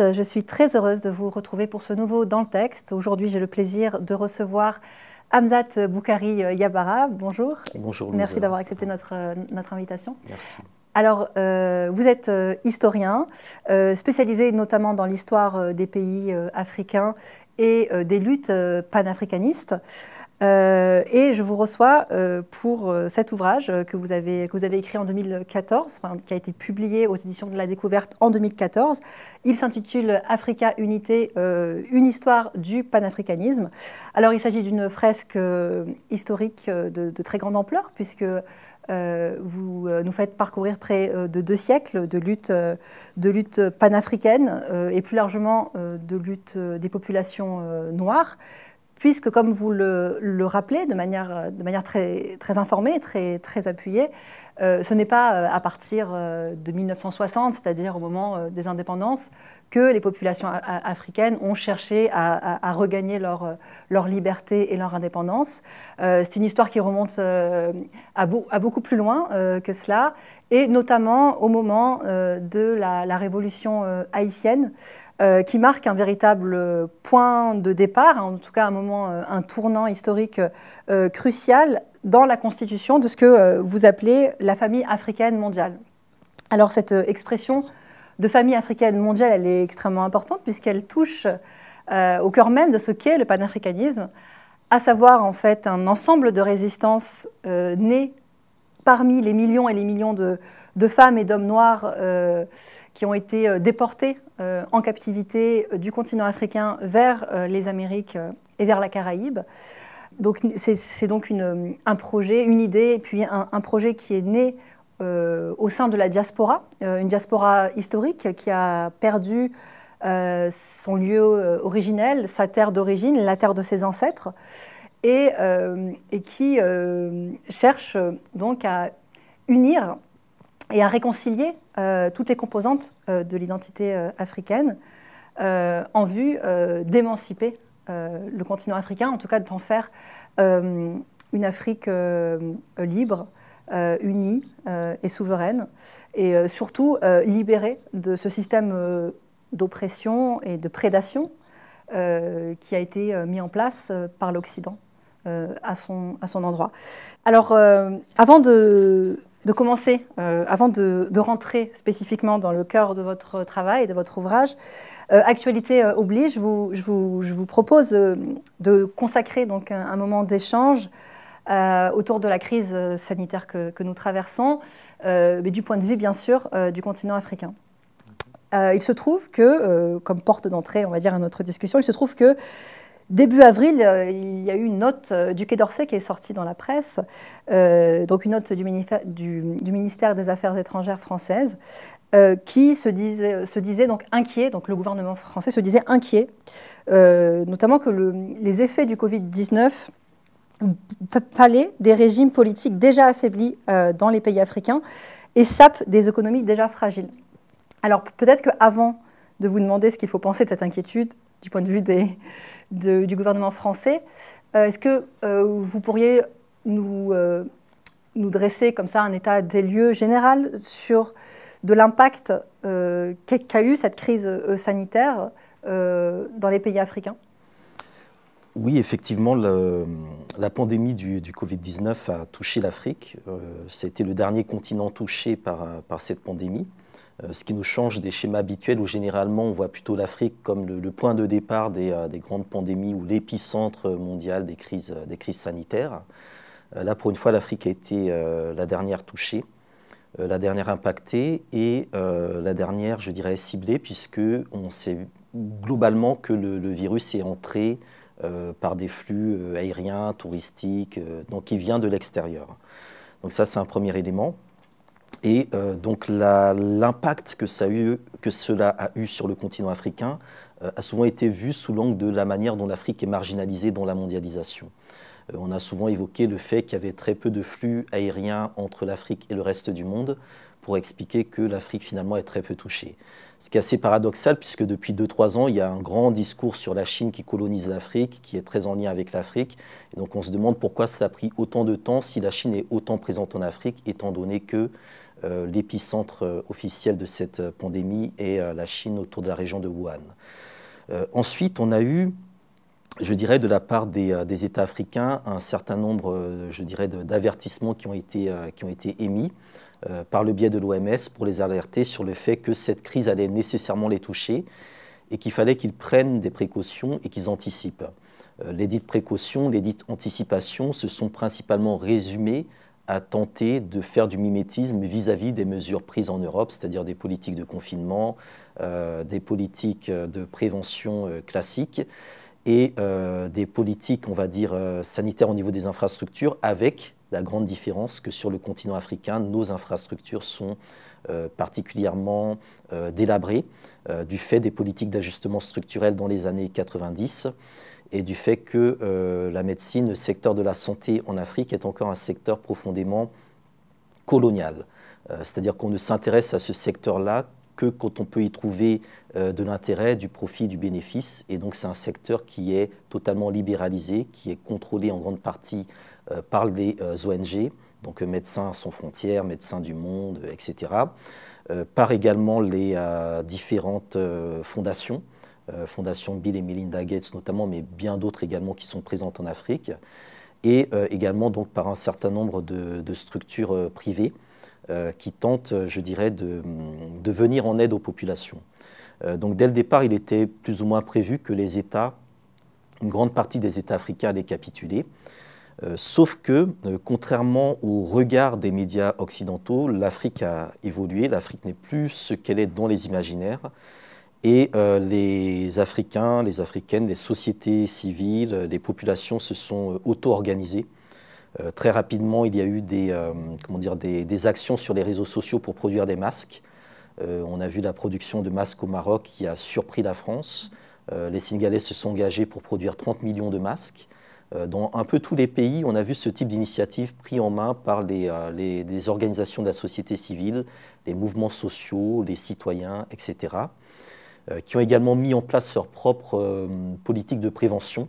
Euh, je suis très heureuse de vous retrouver pour ce nouveau Dans le texte. Aujourd'hui, j'ai le plaisir de recevoir Hamzat Boukhari euh, Yabara. Bonjour. Bonjour. Merci d'avoir accepté notre, euh, notre invitation. Merci. Alors, vous êtes historien, spécialisé notamment dans l'histoire des pays africains et des luttes panafricanistes. Euh, et je vous reçois euh, pour euh, cet ouvrage que vous, avez, vous avez écrit en 2014, qui a été publié aux éditions de la découverte en 2014. Il s'intitule Africa Unité, une histoire du panafricanisme. Alors il s'agit d'une fresque historique de, très grande ampleur, puisque vous nous faites parcourir près de deux siècles de lutte, de lutte panafricaine et plus largement de lutte des populations noires puisque, comme vous le, rappelez de manière, très, informée, très, très appuyée, euh, ce n'est pas euh, à partir euh, de 1960, c'est-à-dire au moment des indépendances, que les populations africaines ont cherché à, regagner leur, liberté et leur indépendance. C'est une histoire qui remonte à, beaucoup plus loin que cela, et notamment au moment de la révolution haïtienne. Euh, qui marque un véritable euh, point de départ, hein, en tout cas un moment, euh, un tournant historique crucial dans la constitution de ce que vous appelez la famille africaine mondiale. Alors cette expression de famille africaine mondiale, elle est extrêmement importante puisqu'elle touche au cœur même de ce qu'est le panafricanisme, à savoir en fait un ensemble de résistances nées parmi les millions et les millions de, de femmes et d'hommes noirs euh, qui ont été euh, déportés euh, en captivité du continent africain vers les Amériques et vers la Caraïbe. Donc c'est donc un projet, une idée, puis un, projet qui est né au sein de la diaspora, une diaspora historique qui a perdu son lieu originel, sa terre d'origine, la terre de ses ancêtres, et, et qui cherche donc à unir et à réconcilier euh, toutes les composantes euh, de l'identité euh, africaine en vue d'émanciper le continent africain, en tout cas d'en faire une Afrique libre, unie et souveraine, et surtout libérée de ce système d'oppression et de prédation qui a été mis en place par l'Occident à, son, à son endroit. Alors, avant de, de commencer, euh, avant de, rentrer spécifiquement dans le cœur de votre travail et de votre ouvrage, euh, actualité euh, oblige, je, vous, propose de consacrer donc un, moment d'échange autour de la crise sanitaire que, que nous traversons, mais du point de vue bien sûr du continent africain. il se trouve que, comme porte d'entrée, on va dire à notre discussion, il se trouve que Début avril, euh, il y a eu une note euh, du Quai d'Orsay qui est sortie dans la presse, euh, donc une note du, ministère des Affaires étrangères françaises, qui se disait, donc inquiet, donc le gouvernement français se disait inquiet, notamment que les effets du Covid-19 pâlaient des régimes politiques déjà affaiblis dans les pays africains et sapent des économies déjà fragiles. Alors peut-être qu'avant de vous demander ce qu'il faut penser de cette inquiétude, du point de vue des, du gouvernement français. Euh, est-ce que euh, vous pourriez nous, euh, nous dresser comme ça un état des lieux général sur de l'impact qu'a eu cette crise sanitaire dans les pays africains oui, effectivement, la pandémie du, Covid-19 a touché l'Afrique. C'était le dernier continent touché par, par cette pandémie. Euh, ce qui nous change des schémas habituels où généralement on voit plutôt l'Afrique comme le, point de départ euh, des, grandes pandémies ou l'épicentre mondial des crises, euh, sanitaires. Là, pour une fois, l'Afrique a été la dernière touchée, la dernière impactée et la dernière, je dirais, ciblée, puisque on sait globalement que le, le virus est entré par des flux aériens, touristiques, donc il vient de l'extérieur. Donc ça, c'est un premier élément. Et euh, donc l'impact que, cela a eu sur le continent africain euh, a souvent été vu sous l'angle de la manière dont l'Afrique est marginalisée dans la mondialisation. Euh, on a souvent évoqué le fait qu'il y avait très peu de flux aériens entre l'Afrique et le reste du monde pour expliquer que l'Afrique finalement est très peu touchée. Ce qui est assez paradoxal puisque depuis 2-3 ans, il y a un grand discours sur la Chine qui colonise l'Afrique, qui est très en lien avec l'Afrique. Et donc on se demande pourquoi ça a pris autant de temps si la Chine est autant présente en Afrique, étant donné que euh, l'épicentre euh, officiel de cette euh, pandémie est la Chine autour de la région de Wuhan. ensuite, on a eu je dirais, de la part des, États africains, un certain nombre, je dirais, d'avertissements qui, ont été, émis par le biais de l'OMS pour les alerter sur le fait que cette crise allait nécessairement les toucher et qu'il fallait qu'ils prennent des précautions et qu'ils anticipent. les dites précautions, les dites anticipations se sont principalement résumées a tenter de faire du mimétisme vis-à-vis des mesures prises en Europe, c'est-à-dire des politiques de confinement, euh, des politiques euh, de prévention euh, classiques et des politiques, on va dire, sanitaires au niveau des infrastructures, avec la grande différence que sur le continent africain, nos infrastructures sont particulièrement délabrées du fait des politiques d'ajustement structurel dans les années 90 et du fait que euh, la médecine, le secteur de la santé en Afrique est encore un secteur profondément colonial. Euh, c'est-à-dire qu'on ne s'intéresse à ce secteur-là que quand on peut y trouver euh, de l'intérêt, du profit, du bénéfice. Et donc c'est un secteur qui est totalement libéralisé, qui est contrôlé en grande partie par les ONG, donc Médecins sans frontières, Médecins du monde, etc. par également les différentes fondations. Euh, fondation Bill et Melinda Gates notamment, mais bien d'autres également qui sont présentes en Afrique, et euh, également donc par un certain nombre de, structures euh, privées qui tentent, je dirais, de, venir en aide aux populations. donc dès le départ, il était plus ou moins prévu que les États, une grande partie des États africains allaient capituler. sauf que, contrairement au regard des médias occidentaux, l'Afrique a évolué, l'Afrique n'est plus ce qu'elle est dans les imaginaires. Et euh, les Africains, les Africaines, les sociétés civiles, euh, les populations se sont euh, auto-organisées. très rapidement, il y a eu des, dire, des, actions sur les réseaux sociaux pour produire des masques. on a vu la production de masques au Maroc qui a surpris la France. les Sénégalais se sont engagés pour produire 30 millions de masques. dans un peu tous les pays, on a vu ce type d'initiative pris en main par les organisations de la société civile, les mouvements sociaux, les citoyens, etc. Euh, qui ont également mis en place leur propre euh, politique de prévention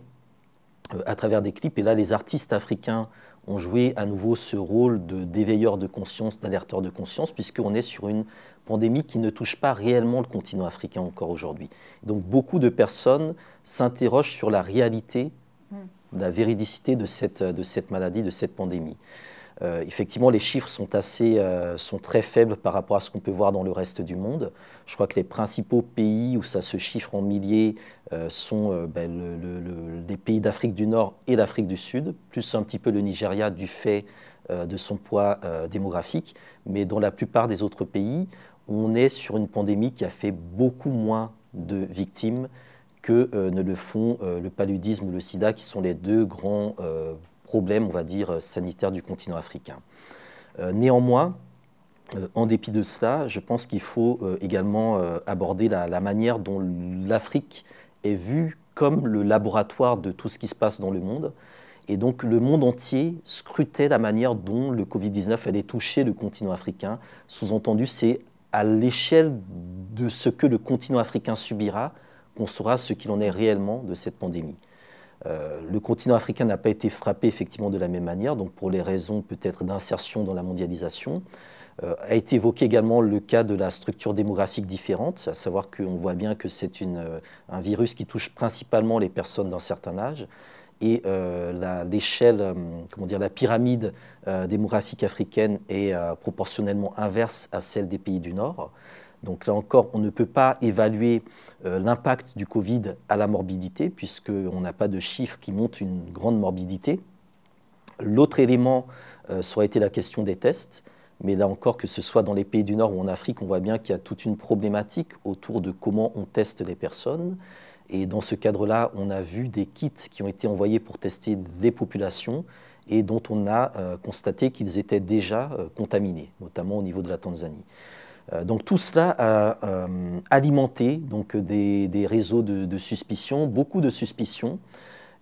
euh, à travers des clips. Et là, les artistes africains ont joué à nouveau ce rôle de d'éveilleur de conscience, d'alerteur de conscience, puisqu'on est sur une pandémie qui ne touche pas réellement le continent africain encore aujourd'hui. Donc beaucoup de personnes s'interrogent sur la réalité, mm. la véridicité de cette maladie, de cette pandémie. Euh, effectivement, les chiffres sont, assez, euh, sont très faibles par rapport à ce qu'on peut voir dans le reste du monde. Je crois que les principaux pays où ça se chiffre en milliers euh, sont ben, les pays d'Afrique du Nord et d'Afrique du Sud, plus un petit peu le Nigeria du fait de son poids démographique. Mais dans la plupart des autres pays, on est sur une pandémie qui a fait beaucoup moins de victimes que ne le font le paludisme ou le sida, qui sont les deux grands problème, on va dire, euh, sanitaire du continent africain. Euh, néanmoins, euh, en dépit de cela, je pense qu'il faut également aborder la, la manière dont l'Afrique est vue comme le laboratoire de tout ce qui se passe dans le monde. Et donc le monde entier scrutait la manière dont le Covid-19 allait toucher le continent africain. Sous-entendu, c'est à l'échelle de ce que le continent africain subira qu'on saura ce qu'il en est réellement de cette pandémie. Euh, le continent africain n'a pas été frappé effectivement de la même manière, donc pour les raisons peut-être d'insertion dans la mondialisation. Euh, a été évoqué également le cas de la structure démographique différente, à savoir qu'on voit bien que c'est euh, un virus qui touche principalement les personnes d'un certain âge. Et l'échelle, comment dire, la pyramide démographique africaine est proportionnellement inverse à celle des pays du Nord. Donc là encore, on ne peut pas évaluer euh, l'impact du Covid à la morbidité, puisqu'on n'a pas de chiffres qui montrent une grande morbidité. L'autre élément, euh, ça aurait été la question des tests. Mais là encore, que ce soit dans les pays du Nord ou en Afrique, on voit bien qu'il y a toute une problématique autour de comment on teste les personnes. Et dans ce cadre-là, on a vu des kits qui ont été envoyés pour tester les populations et dont on a euh, constaté qu'ils étaient déjà contaminés, notamment au niveau de la Tanzanie. Euh, donc tout cela a euh, alimenté des, réseaux de, suspicion, beaucoup de suspicions.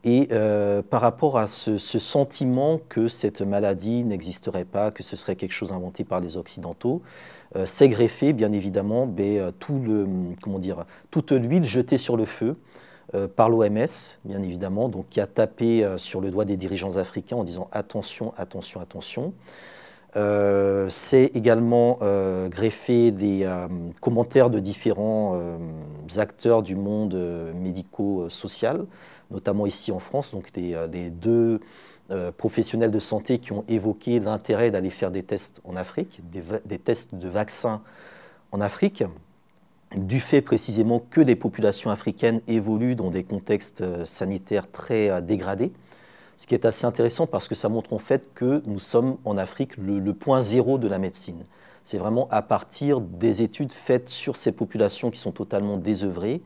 Et euh, par rapport à ce, sentiment que cette maladie n'existerait pas, que ce serait quelque chose inventé par les Occidentaux, s'est greffé bien évidemment ben, toute l'huile jetée sur le feu par l'OMS, bien évidemment, qui a tapé sur le doigt des dirigeants africains en disant attention, attention, attention. Euh, c'est également euh, greffé des euh, commentaires de différents acteurs du monde médico-social, notamment ici en France, donc des, deux professionnels de santé qui ont évoqué l'intérêt d'aller faire des tests en Afrique, des, tests de vaccins en Afrique, du fait précisément que les populations africaines évoluent dans des contextes sanitaires très dégradés ce qui est assez intéressant parce que ça montre en fait que nous sommes en Afrique le, point zéro de la médecine. C'est vraiment à partir des études faites sur ces populations qui sont totalement désœuvrées,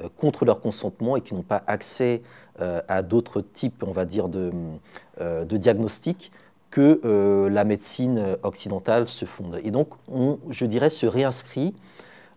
euh, contre leur consentement et qui n'ont pas accès euh, à d'autres types, on va dire, de, euh, de diagnostics, que la médecine occidentale se fonde. Et donc, on, je dirais, se réinscrit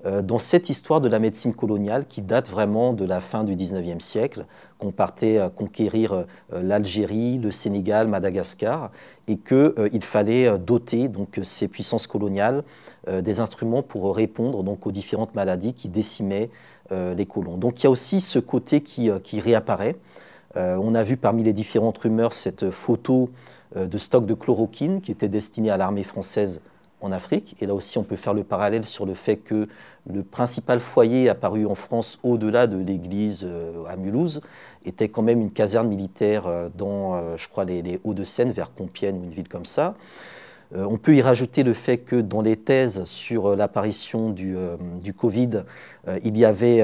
euh, dans cette histoire de la médecine coloniale qui date vraiment de la fin du 19e siècle, qu'on partait euh, conquérir euh, l'Algérie, le Sénégal, Madagascar, et qu'il fallait doter donc, ces puissances coloniales des instruments pour répondre donc, aux différentes maladies qui décimaient les colons. Donc il y a aussi ce côté qui réapparaît. on a vu parmi les différentes rumeurs cette photo de stock de chloroquine qui était destinée à l'armée française en Afrique. Et là aussi, on peut faire le parallèle sur le fait que le principal foyer apparu en France au-delà de l'église euh, à Mulhouse était quand même une caserne militaire euh, dans, euh, je crois, les, Hauts-de-Seine, vers Compiègne, ou une ville comme ça. on peut y rajouter le fait que dans les thèses sur l'apparition du, du, Covid, il y avait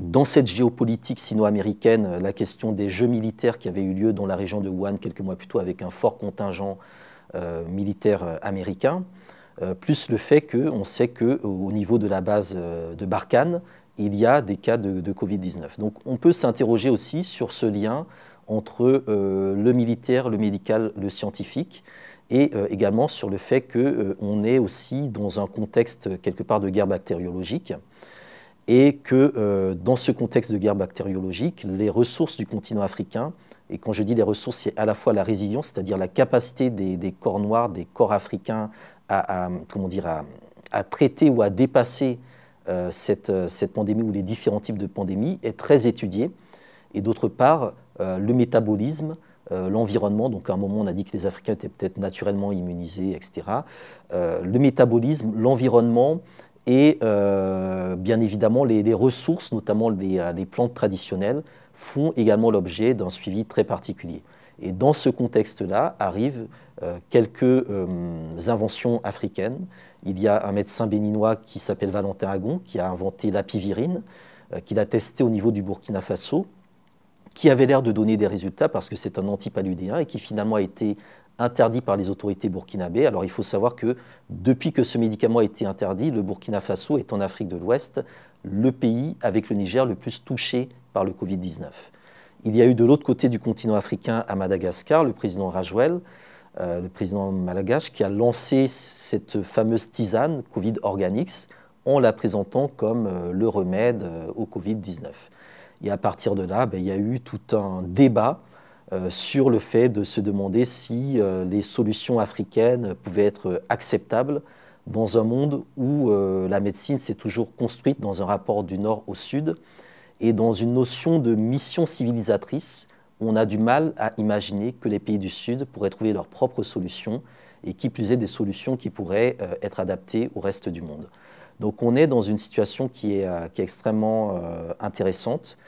dans cette géopolitique sino-américaine la question des jeux militaires qui avaient eu lieu dans la région de Wuhan quelques mois plus tôt avec un fort contingent euh, militaire euh, américain, euh, plus le fait qu'on sait qu'au niveau de la base de Barkhane, il y a des cas de, Covid-19. Donc on peut s'interroger aussi sur ce lien entre le militaire, le médical, le scientifique, et également sur le fait qu'on est aussi dans un contexte quelque part de guerre bactériologique, et que dans ce contexte de guerre bactériologique, les ressources du continent africain et quand je dis les ressources, c'est à la fois la résilience, c'est-à-dire la capacité des, corps noirs, des corps africains à, dire, à, traiter ou à dépasser euh, euh, cette, pandémie ou les différents types de pandémies est très étudiée. Et d'autre part, euh, le métabolisme, l'environnement, donc à un moment on a dit que les Africains étaient peut-être naturellement immunisés, etc. le métabolisme, l'environnement et bien évidemment les, ressources, notamment les plantes traditionnelles, font également l'objet d'un suivi très particulier. Et dans ce contexte-là arrivent euh, quelques euh, inventions africaines. Il y a un médecin béninois qui s'appelle Valentin Agon, qui a inventé l'apivirine, euh, qu'il a testé au niveau du Burkina Faso, qui avait l'air de donner des résultats parce que c'est un antipaludéen et qui finalement a été interdit par les autorités burkinabées. Alors il faut savoir que depuis que ce médicament a été interdit, le Burkina Faso est en Afrique de l'Ouest le pays avec le Niger le plus touché par le Covid-19. Il y a eu de l'autre côté du continent africain, à Madagascar, le président Rajouel, euh, le président Malagache, qui a lancé cette fameuse tisane Covid Organix en la présentant comme euh, le remède euh, au Covid-19. Et à partir de là, ben, il y a eu tout un débat sur le fait de se demander si les solutions africaines pouvaient être acceptables dans un monde où la médecine s'est toujours construite dans un rapport du nord au sud et dans une notion de mission civilisatrice on a du mal à imaginer que les pays du Sud pourraient trouver leurs propres solutions et qui plus est des solutions qui pourraient euh, être adaptées au reste du monde. Donc on est dans une situation qui est, euh, extrêmement euh, intéressante,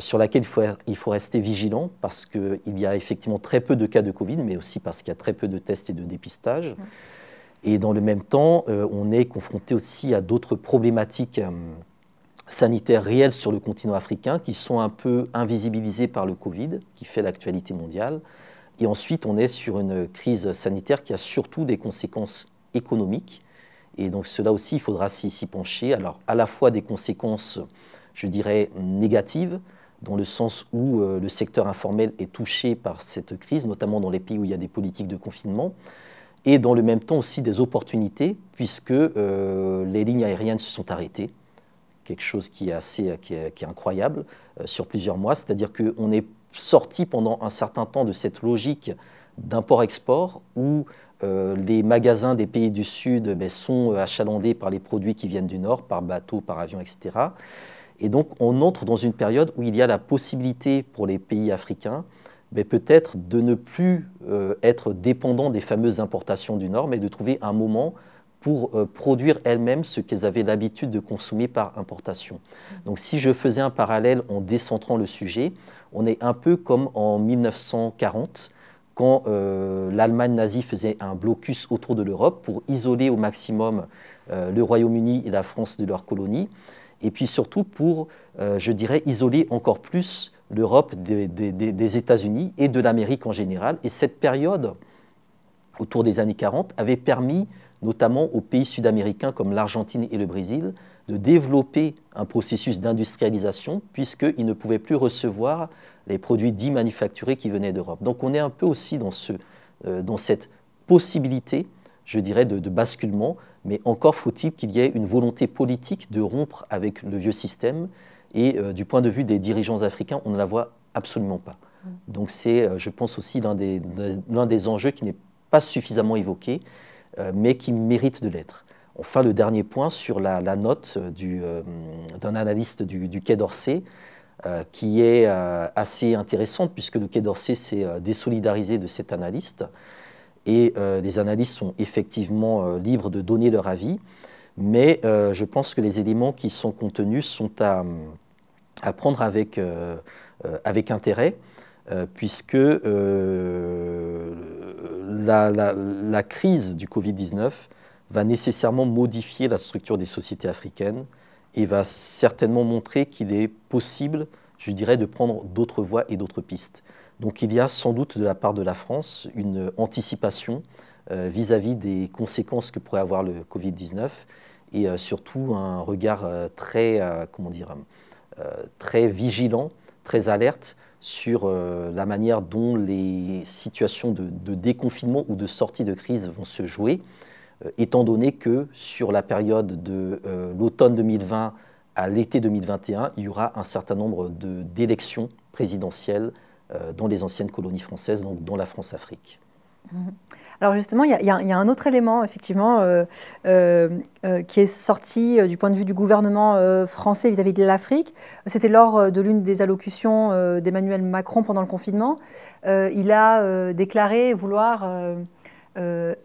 sur laquelle il faut, er, il faut, rester vigilant parce qu'il y a effectivement très peu de cas de Covid, mais aussi parce qu'il y a très peu de tests et de dépistages. Mmh. Et dans le même temps, on est confronté aussi à d'autres problématiques sanitaires réels sur le continent africain qui sont un peu invisibilisés par le Covid, qui fait l'actualité mondiale. Et ensuite, on est sur une crise sanitaire qui a surtout des conséquences économiques. Et donc cela aussi, il faudra s'y pencher. Alors à la fois des conséquences, je dirais, négatives, dans le sens où euh, le secteur informel est touché par cette crise, notamment dans les pays où il y a des politiques de confinement, et dans le même temps aussi des opportunités, puisque euh, les lignes aériennes se sont arrêtées quelque chose qui est assez euh, qui est, incroyable euh, sur plusieurs mois. C'est-à-dire qu'on est sorti pendant un certain temps de cette logique d'import-export où euh, les magasins des pays du Sud ben, sont achalandés par les produits qui viennent du Nord, par bateau, par avion, etc. Et donc on entre dans une période où il y a la possibilité pour les pays africains mais ben, peut-être de ne plus être dépendant des fameuses importations du Nord, mais de trouver un moment pour euh, produire elles-mêmes ce qu'elles avaient l'habitude de consommer par importation. Donc si je faisais un parallèle en décentrant le sujet, on est un peu comme en 1940, quand euh, l'Allemagne nazie faisait un blocus autour de l'Europe pour isoler au maximum euh, le Royaume-Uni et la France de leurs colonies, et puis surtout pour, je dirais, isoler encore plus l'Europe des, des États-Unis et de l'Amérique en général. Et cette période, autour des années 40, avait permis notamment aux pays sud-américains comme l'Argentine et le Brésil, de développer un processus d'industrialisation puisqu'ils ne pouvaient plus recevoir les produits dits manufacturés qui venaient d'Europe. Donc on est un peu aussi dans, euh, cette possibilité, je dirais, de, basculement, mais encore faut-il qu'il y ait une volonté politique de rompre avec le vieux système, et euh, du point de vue des dirigeants africains, on ne la voit absolument pas. Mm. Donc c'est, euh, je pense, aussi l'un des, des enjeux qui n'est pas suffisamment évoqué, euh, mais qui méritent de l'être. Enfin, le dernier point sur la, note euh, euh, d'un analyste du, Quai d'Orsay, qui est assez intéressante puisque le Quai d'Orsay s'est désolidarisé de cet analyste et les analystes sont effectivement libres de donner leur avis, mais je pense que les éléments qui sont contenus sont à, à prendre avec, avec intérêt. Euh, puisque euh, la, crise du Covid-19 va nécessairement modifier la structure des sociétés africaines et va certainement montrer qu'il est possible, je dirais, de prendre d'autres voies et d'autres pistes. Donc il y a sans doute de la part de la France une anticipation euh, vis-à-vis des conséquences que pourrait avoir le Covid-19 et surtout un regard très, comment dire, très vigilant, très alerte sur euh, la manière dont les situations de, déconfinement ou de sortie de crise vont se jouer, euh, étant donné que sur la période de euh, l'automne 2020 à l'été 2021, il y aura un certain nombre d'élections présidentielles dans les anciennes colonies françaises, donc dans la France-Afrique. Mhm. Alors justement, il y, a un autre élément, effectivement, euh, euh, euh, qui est sorti du point de vue du gouvernement français vis-à-vis -vis de l'Afrique. C'était lors de l'une des allocutions d'Emmanuel Macron pendant le confinement. il a déclaré vouloir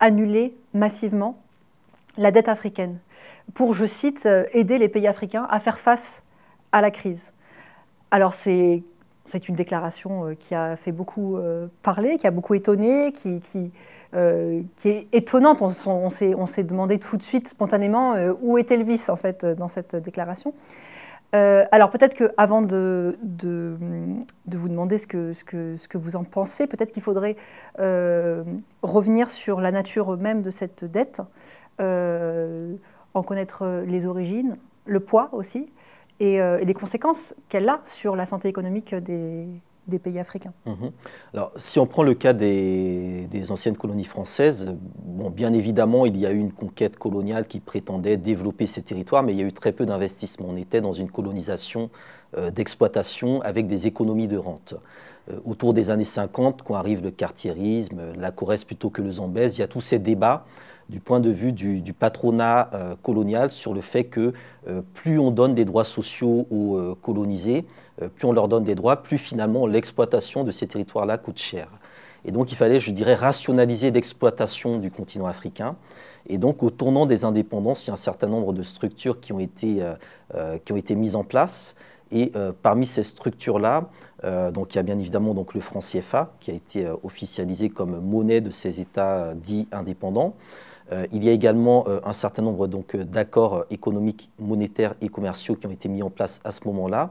annuler massivement la dette africaine pour, je cite, aider les pays africains à faire face à la crise. Alors c'est c'est une déclaration euh, qui a fait beaucoup euh, parler, qui a beaucoup étonné, qui, euh, est étonnante. On, s'est demandé tout de suite, spontanément, où était Elvis, en fait, dans cette déclaration. alors peut-être qu'avant de, de, vous demander ce que vous en pensez, peut-être qu'il faudrait revenir sur la nature même de cette dette, en connaître les origines, le poids aussi, et, les euh, conséquences qu'elle a sur la santé économique des, pays africains. Mhm. Alors, si on prend le cas des, anciennes colonies françaises, bon, bien évidemment, il y a eu une conquête coloniale qui prétendait développer ces territoires, mais il y a eu très peu d'investissements. On était dans une colonisation euh, d'exploitation avec des économies de rente. Euh, autour des années 50, quand arrive le cartierisme, la Corrèze plutôt que le Zambèze, il y a tous ces débats du point de vue du, patronat euh, colonial sur le fait que euh, plus on donne des droits sociaux aux euh, colonisés, plus on leur donne des droits, plus finalement l'exploitation de ces territoires-là coûte cher. Et donc il fallait, je dirais, rationaliser l'exploitation du continent africain. Et donc au tournant des indépendances, il y a un certain nombre de structures qui ont été, qui ont été mises en place. Et parmi ces structures-là, donc, il y a bien évidemment donc, le franc CFA qui a été officialisé comme monnaie de ces États dits indépendants. Euh, il y a également euh, un certain nombre euh, d'accords économiques, monétaires et commerciaux qui ont été mis en place à ce moment-là.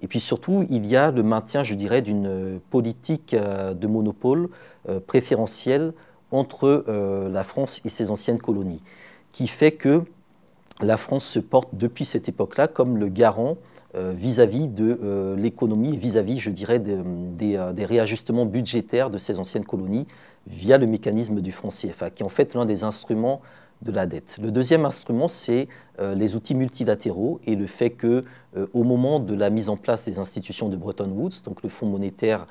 Et puis surtout, il y a le maintien, je dirais, d'une politique de monopole préférentielle entre la France et ses anciennes colonies, qui fait que la France se porte depuis cette époque-là comme le garant euh, vis-à-vis de euh, l'économie, vis-à-vis, je dirais, euh, des, réajustements budgétaires de ces anciennes colonies via le mécanisme du Front CFA, qui est en fait l'un des instruments de la dette. Le deuxième instrument, c'est les outils multilatéraux et le fait que, au moment de la mise en place des institutions de Bretton Woods, donc le Fonds monétaire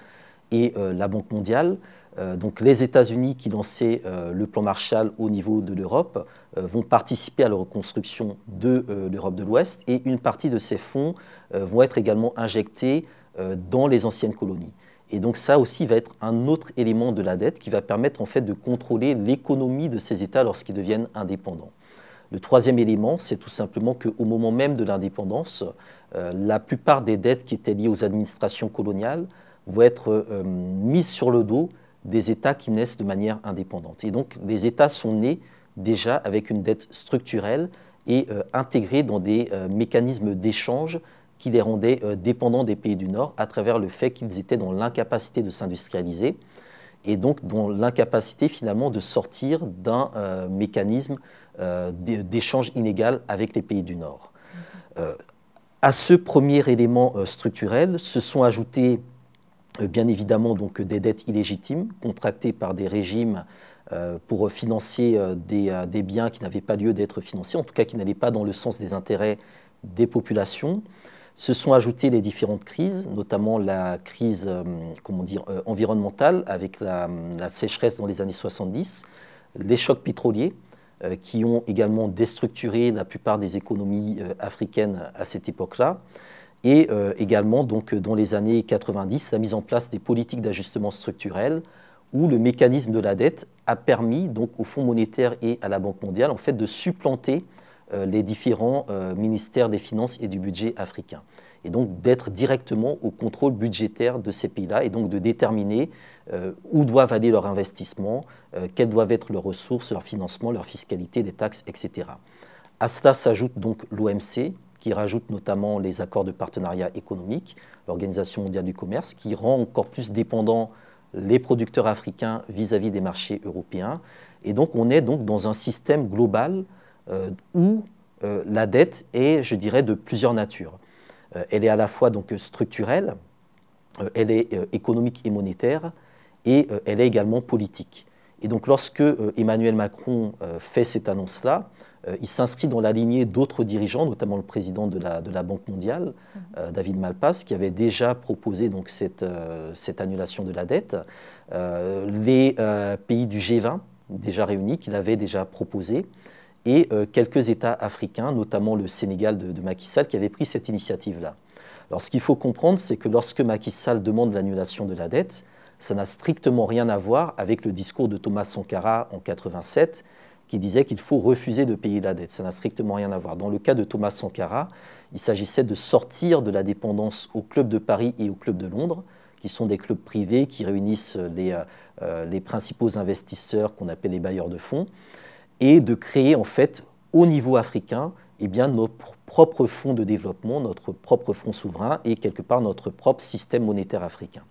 et la Banque mondiale, euh, donc les États-Unis qui lançaient euh, le plan Marshall au niveau de l'Europe euh, vont participer à la reconstruction de l'Europe de l'Ouest et une partie de ces fonds vont être également injectés dans les anciennes colonies. Et donc ça aussi va être un autre élément de la dette qui va permettre en fait de contrôler l'économie de ces États lorsqu'ils deviennent indépendants. Le troisième élément, c'est tout simplement qu'au moment même de l'indépendance, la plupart des dettes qui étaient liées aux administrations coloniales vont être mises sur le dos des États qui naissent de manière indépendante. Et donc les États sont nés déjà avec une dette structurelle et euh, intégrés dans des euh, mécanismes d'échange qui les rendaient euh, dépendants des pays du Nord à travers le fait qu'ils étaient dans l'incapacité de s'industrialiser et donc dans l'incapacité finalement de sortir d'un mécanisme d'échange inégal avec les pays du Nord. Mm-hmm. à ce premier élément structurel se sont ajoutés euh, bien évidemment donc des dettes illégitimes contractées par des régimes euh, pour financer euh, des, biens qui n'avaient pas lieu d'être financés, en tout cas qui n'allaient pas dans le sens des intérêts des populations. Se sont ajoutées les différentes crises, notamment la crise dire, environnementale avec la, la, sécheresse dans les années 70, les chocs pétroliers qui ont également déstructuré la plupart des économies africaines à cette époque-là et euh, également donc euh, dans les années 90 la mise en place des politiques d'ajustement structurel où le mécanisme de la dette a permis donc au Fonds monétaire et à la Banque mondiale en fait de supplanter euh, les différents ministères des Finances et du budget africains et donc d'être directement au contrôle budgétaire de ces pays-là et donc de déterminer où doivent aller leurs investissements, quelles doivent être leurs ressources, leurs financement, leur fiscalité, des taxes, etc. À cela s'ajoute donc l'OMC, qui rajoute notamment les accords de partenariat économique, l'Organisation mondiale du commerce, qui rend encore plus dépendants les producteurs africains vis-à-vis des marchés européens. Et donc on est donc dans un système global euh, où euh, la dette est, je dirais, de plusieurs natures. Euh, elle est à la fois donc structurelle, elle est économique et monétaire, et elle est également politique. Et donc lorsque Emmanuel Macron fait cette annonce-là, euh, il s'inscrit dans la lignée d'autres dirigeants, notamment le président de la, Banque mondiale, mhm. euh, David Malpass, qui avait déjà proposé donc, cette, euh, annulation de la dette. les pays du G20, déjà réunis, qu'il avait déjà proposé et quelques États africains, notamment le Sénégal de, de Macky Sall, qui avait pris cette initiative-là. Alors ce qu'il faut comprendre, c'est que lorsque Macky Sall demande l'annulation de la dette, ça n'a strictement rien à voir avec le discours de Thomas Sankara en 87, qui disait qu'il faut refuser de payer la dette. Ça n'a strictement rien à voir. Dans le cas de Thomas Sankara, il s'agissait de sortir de la dépendance au Club de Paris et au Club de Londres, qui sont des clubs privés qui réunissent les, euh, euh, principaux investisseurs qu'on appelle les bailleurs de fonds, et de créer en fait au niveau africain eh bien, notre propre fonds de développement, notre propre fonds souverain et quelque part notre propre système monétaire africain.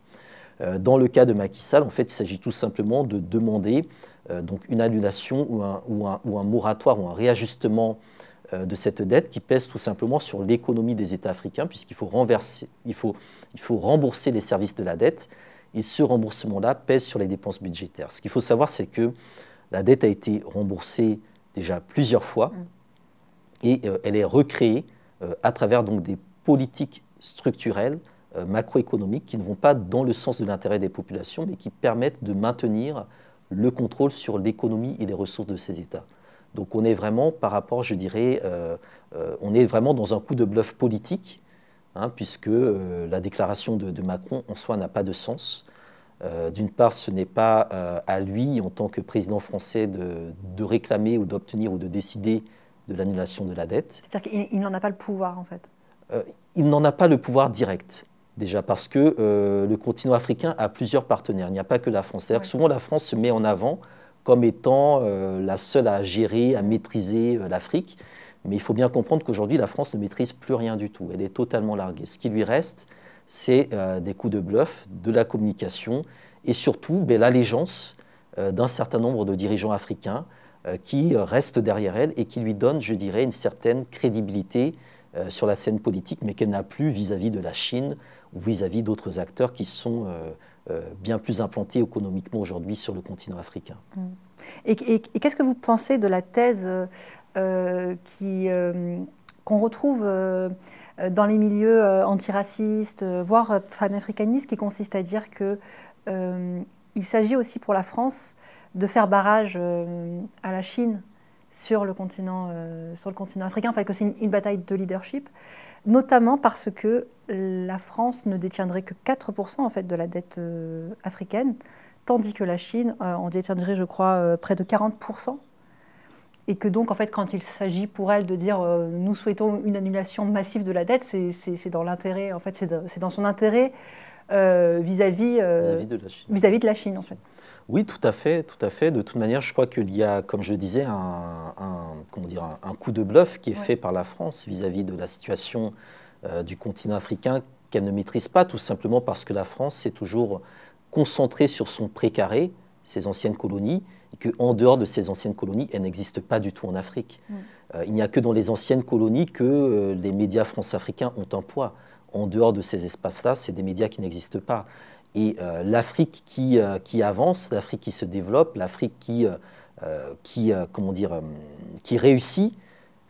Euh, dans le cas de Macky Sall, en fait, il s'agit tout simplement de demander euh, donc une annulation ou un, ou, un, ou un, moratoire ou un réajustement euh, de cette dette qui pèse tout simplement sur l'économie des États africains, puisqu'il faut, il faut, il faut rembourser les services de la dette, et ce remboursement-là pèse sur les dépenses budgétaires. Ce qu'il faut savoir, c'est que la dette a été remboursée déjà plusieurs fois, mm. et euh, elle est recréée à travers donc, des politiques structurelles macroéconomiques qui ne vont pas dans le sens de l'intérêt des populations, mais qui permettent de maintenir le contrôle sur l'économie et les ressources de ces États. Donc on est vraiment par rapport, je dirais, euh, euh, on est vraiment dans un coup de bluff politique, hein, puisque euh, la déclaration de, Macron en soi n'a pas de sens. D'une part, ce n'est pas à lui, en tant que président français, de, de réclamer ou d'obtenir ou de décider de l'annulation de la dette. C'est-à-dire qu'il n'en a pas le pouvoir, en fait il n'en a pas le pouvoir direct. Déjà parce que euh, le continent africain a plusieurs partenaires, il n'y a pas que la France. souvent la France se met en avant comme étant euh, la seule à gérer, à maîtriser euh, l'Afrique. Mais il faut bien comprendre qu'aujourd'hui, la France ne maîtrise plus rien du tout. Elle est totalement larguée. Ce qui lui reste, c'est des coups de bluff, de la communication et surtout ben, l'allégeance d'un certain nombre de dirigeants africains qui restent derrière elle et qui lui donnent, je dirais, une certaine crédibilité sur la scène politique, mais qu'elle n'a plus vis à -vis de la Chine, vis-à-vis d'autres acteurs qui sont euh, euh, bien plus implantés économiquement aujourd'hui sur le continent africain. Mm. Et, qu'est-ce que vous pensez de la thèse euh, qui, qu'on retrouve dans les milieux antiracistes, voire panafricanistes, qui consiste à dire qu'il s'agit aussi pour la France de faire barrage à la Chine sur le continent, sur le continent africain, enfin que c'est une, bataille de leadership, notamment parce que la France ne détiendrait que 4% en fait de la dette euh, africaine, tandis que la Chine euh, en détiendrait, je crois, euh, près de 40%. Et que donc, en fait, quand il s'agit pour elle de dire nous souhaitons une annulation massive de la dette, c'est dans l'intérêt, en fait, c'est dans son intérêt vis-à-vis -vis, de, vis de la Chine, en fait. Oui, tout à fait, tout à fait. De toute manière, je crois qu'il y a, comme je disais, un, comment un, coup de bluff qui est fait par la France vis à -vis de la situation euh, du continent africain qu'elle ne maîtrise pas, tout simplement parce que la France s'est toujours concentrée sur son précaré, ses anciennes colonies, et qu'en dehors de ces anciennes colonies, elle n'existe pas du tout en Afrique. Mm. Euh, il n'y a que dans les anciennes colonies que euh, les médias france-africains ont un poids. En dehors de ces espaces-là, c'est des médias qui n'existent pas. Et l'Afrique qui, avance, l'Afrique qui se développe, l'Afrique dire, qui réussit,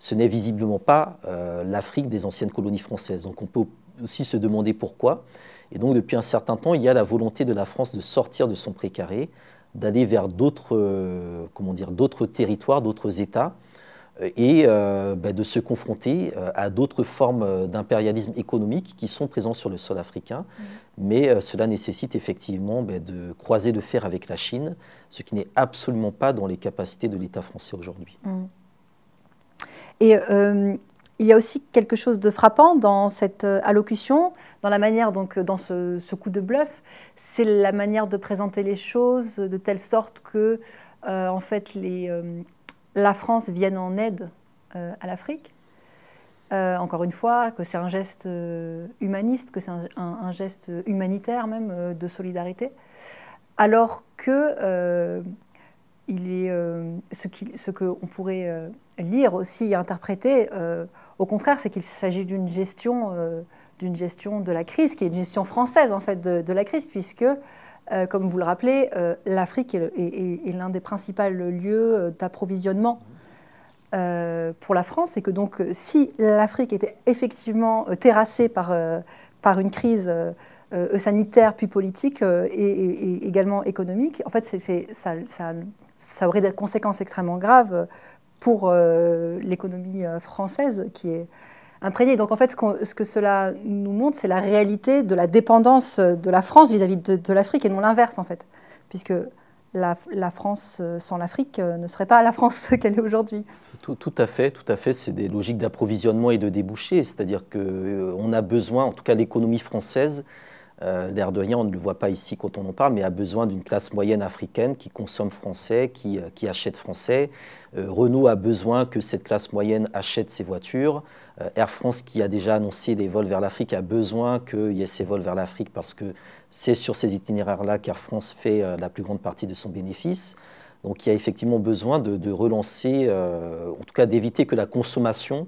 ce n'est visiblement pas euh, l'Afrique des anciennes colonies françaises. Donc on peut aussi se demander pourquoi. Et donc depuis un certain temps, il y a la volonté de la France de sortir de son précaré, d'aller vers d'autres euh, comment dire d'autres territoires, d'autres États, euh, et ben, de se confronter à d'autres formes d'impérialisme économique qui sont présents sur le sol africain. Mmh. Mais cela nécessite effectivement ben, de croiser de fer avec la Chine, ce qui n'est absolument pas dans les capacités de l'État français aujourd'hui. Mmh. Et euh, il y a aussi quelque chose de frappant dans cette euh, allocution, dans la manière, donc, euh, dans ce, coup de bluff, c'est la manière de présenter les choses de telle sorte que, en fait, les, la France vienne en aide à l'Afrique. encore une fois, que c'est un geste humaniste, que c'est un, geste humanitaire même, de solidarité. Alors que il est, ce qu'on ce pourrait lire aussi, interpréter. Euh, au contraire, c'est qu'il s'agit d'une gestion, euh, d'une gestion de la crise, qui est une gestion française en fait de, la crise, puisque euh, comme vous le rappelez, l'Afrique est, l'un des principaux lieux d'approvisionnement pour la France, et que donc si l'Afrique était effectivement terrassée par, par une crise sanitaire puis politique et, également économique, en fait, ça, aurait des conséquences extrêmement graves pour euh, l'économie euh, française qui est imprégnée. Donc en fait, ce, que cela nous montre, c'est la réalité de la dépendance de la France vis-à-vis de, l'Afrique et non l'inverse en fait, puisque la, France euh, sans l'Afrique ne serait pas la France qu'elle est aujourd'hui. Tout, à fait, tout à fait. C'est des logiques d'approvisionnement et de débouchés, c'est-à-dire qu'on a besoin, en tout cas l'économie française, euh, on ne le voit pas ici quand on en parle, mais a besoin d'une classe moyenne africaine qui consomme français, qui, euh, achète français. Euh, Renault a besoin que cette classe moyenne achète ses voitures. Euh, Air France, qui a déjà annoncé des vols vers l'Afrique, a besoin qu'il y ait ces vols vers l'Afrique parce que c'est sur ces itinéraires-là qu'Air France fait la plus grande partie de son bénéfice. Donc il y a effectivement besoin de relancer, en tout cas d'éviter que la consommation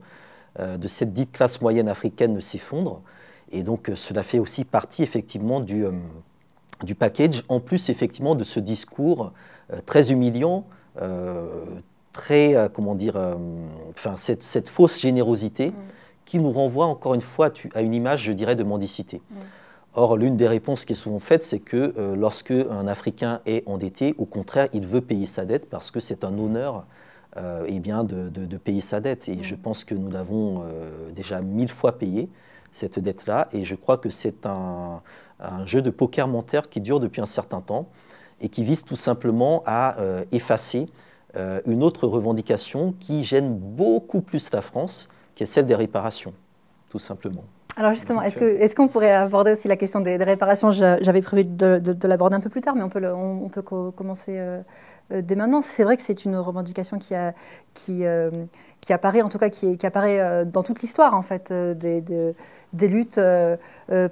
de cette dite classe moyenne africaine ne s'effondre. Et donc euh, cela fait aussi partie effectivement du, euh, du package, en plus effectivement de ce discours euh, très humiliant, très, comment dire, cette, cette, fausse générosité. Mm. qui nous renvoie encore une fois à une image, je dirais, de mendicité. Mm. Or, l'une des réponses qui est souvent faite, c'est que lorsqu'un lorsque un Africain est endetté, au contraire, il veut payer sa dette parce que c'est un honneur eh bien, de, de, payer sa dette. Et mm. je pense que nous l'avons déjà mille fois payé cette dette-là. Et je crois que c'est un, jeu de poker mentaire qui dure depuis un certain temps et qui vise tout simplement à euh, effacer euh, une autre revendication qui gêne beaucoup plus la France, qui est celle des réparations, tout simplement. Alors justement, est-ce qu'on pourrait aborder aussi la question des, réparations J'avais prévu de, l'aborder un peu plus tard, mais on peut, commencer euh, euh, dès maintenant. C'est vrai que c'est une revendication qui, euh, apparaît, en tout cas qui, qui apparaît dans toute l'histoire en fait, des, luttes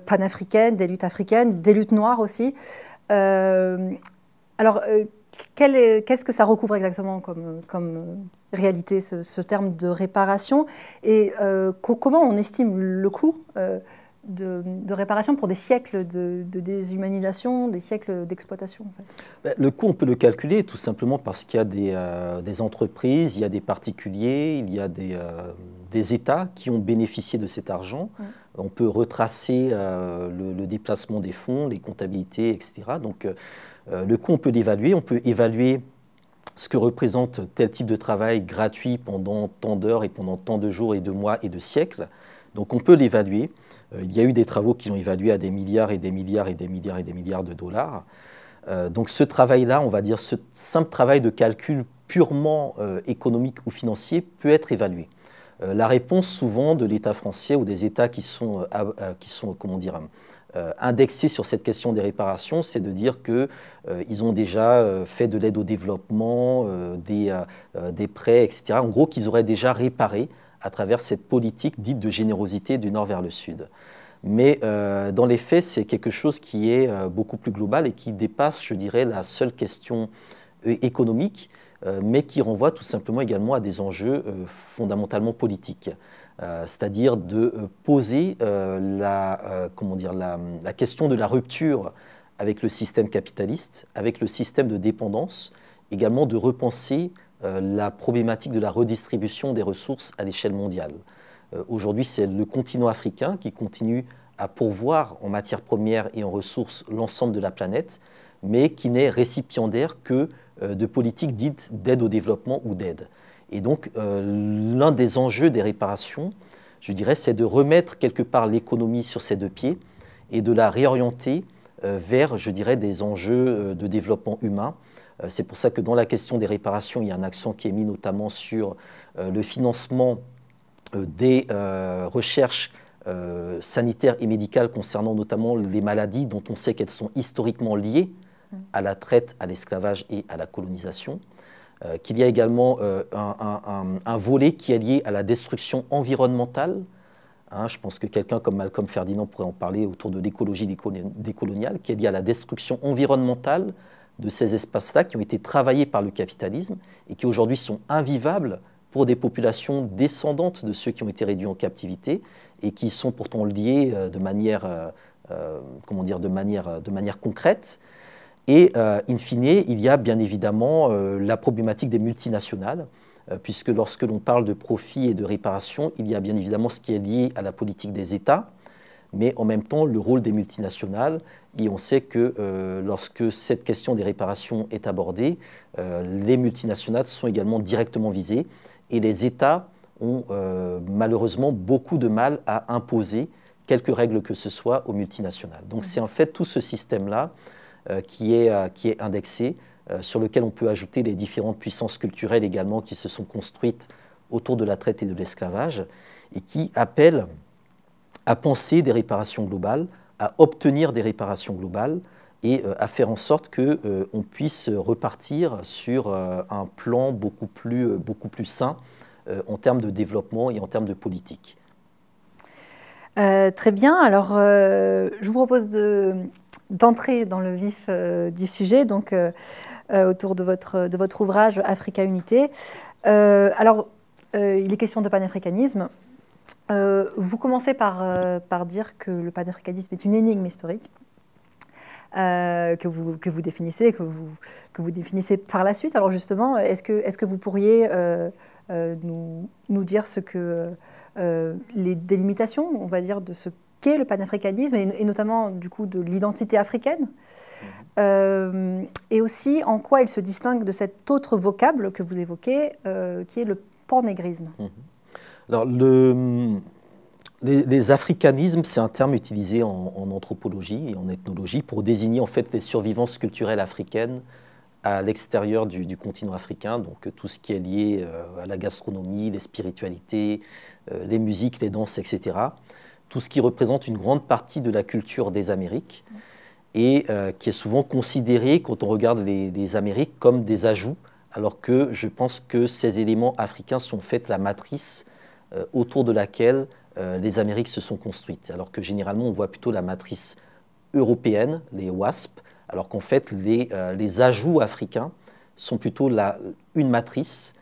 panafricaines, des luttes africaines, des luttes noires aussi. alors, qu'est-ce que ça recouvre exactement comme réalité, ce, terme de réparation, et euh, comment on estime le coût euh, de, réparation pour des siècles de, déshumanisation, des siècles d'exploitation ben, Le coût, on peut le calculer tout simplement parce qu'il y a des, euh, entreprises, il y a des particuliers, il y a des, États qui ont bénéficié de cet argent. On peut retracer le, le, déplacement des fonds, les comptabilités, etc. Donc le coût, on peut l'évaluer. On peut évaluer ce que représente tel type de travail gratuit pendant tant d'heures et pendant tant de jours et de mois et de siècles. Donc on peut l'évaluer. Euh, il y a eu des travaux qui l'ont évalué à des milliards et des milliards et des milliards et des milliards de dollars. Euh, donc ce travail-là, on va dire ce simple travail de calcul purement euh, économique ou financier peut être évalué. la réponse souvent de l'État français ou des États qui sont, qui sont comment dire, euh, indexé sur cette question des réparations, c'est de dire qu'ils euh, ont déjà euh, fait de l'aide au développement, des, des, prêts, etc. En gros, qu'ils auraient déjà réparé à travers cette politique dite de générosité du nord vers le sud. Mais dans les faits, c'est quelque chose qui est beaucoup plus global et qui dépasse, je dirais, la seule question économique, mais qui renvoie tout simplement également à des enjeux fondamentalement politiques. Euh, c'est-à-dire de euh, poser euh, la, la, question de la rupture avec le système capitaliste, avec le système de dépendance, également de repenser la problématique de la redistribution des ressources à l'échelle mondiale. Aujourd'hui, c'est le continent africain qui continue à pourvoir en matières premières et en ressources l'ensemble de la planète, mais qui n'est récipiendaire que de politiques dites d'aide au développement ou d'aide. Et donc, euh, l'un des enjeux des réparations, je dirais, c'est de remettre quelque part l'économie sur ses deux pieds et de la réorienter euh, vers, je dirais, des enjeux euh, de développement humain. c'est pour ça que dans la question des réparations, il y a un accent qui est mis notamment sur le financement des recherches sanitaires et médicales concernant notamment les maladies dont on sait qu'elles sont historiquement liées à la traite, à l'esclavage et à la colonisation. Euh, qu'il y a également euh, un, volet qui est lié à la destruction environnementale. Hein, je pense que quelqu'un comme Malcolm Ferdinand pourrait en parler autour de l'écologie décoloniale, qui est lié à la destruction environnementale de ces espaces-là qui ont été travaillés par le capitalisme et qui aujourd'hui sont invivables pour des populations descendantes de ceux qui ont été réduits en captivité et qui sont pourtant liés euh, de de manière concrète et euh, in fine, il y a bien évidemment euh, la problématique des multinationales, euh, puisque lorsque l'on parle de profit et de réparation, il y a bien évidemment ce qui est lié à la politique des États, mais en même temps le rôle des multinationales. Et on sait que lorsque cette question des réparations est abordée, les multinationales sont également directement visées, et les États ont malheureusement beaucoup de mal à imposer quelques règles que ce soit aux multinationales. Donc mmh. c'est en fait tout ce système-là euh, qui, est, euh, qui est indexé, euh, sur lequel on peut ajouter les différentes puissances culturelles également qui se sont construites autour de la traite et de l'esclavage, et qui appelle à penser des réparations globales, à obtenir des réparations globales et à faire en sorte qu'on on puisse repartir sur un plan beaucoup plus, beaucoup plus sain en termes de développement et en termes de politique. très bien, alors je vous propose de d'entrer dans le vif euh, du sujet, donc euh, euh, autour de votre, de votre ouvrage Africa Unité. alors, il est question de panafricanisme. vous commencez par, par dire que le panafricanisme est une énigme historique. que, vous, que vous définissez, que vous, que vous définissez par la suite. Alors justement, est-ce que, est que vous pourriez nous, nous dire ce que les délimitations, on va dire, de ce le panafricanisme et, notamment du coup de l'identité africaine. Mm-hmm. Euh, et aussi en quoi il se distingue de cet autre vocable que vous évoquez, euh, qui est le panégrisme. Mm-hmm. Alors, les, africanismes, c'est un terme utilisé en, anthropologie et en ethnologie pour désigner en fait les survivances culturelles africaines à l'extérieur du, continent africain, donc tout ce qui est lié euh, à la gastronomie, les spiritualités, les musiques, les danses, etc tout ce qui représente une grande partie de la culture des Amériques et euh, qui est souvent considéré, quand on regarde les, Amériques, comme des ajouts, alors que je pense que ces éléments africains sont faits la matrice euh, autour de laquelle euh, les Amériques se sont construites, alors que généralement on voit plutôt la matrice européenne, les WASP, alors qu'en fait les, ajouts africains sont plutôt une matrice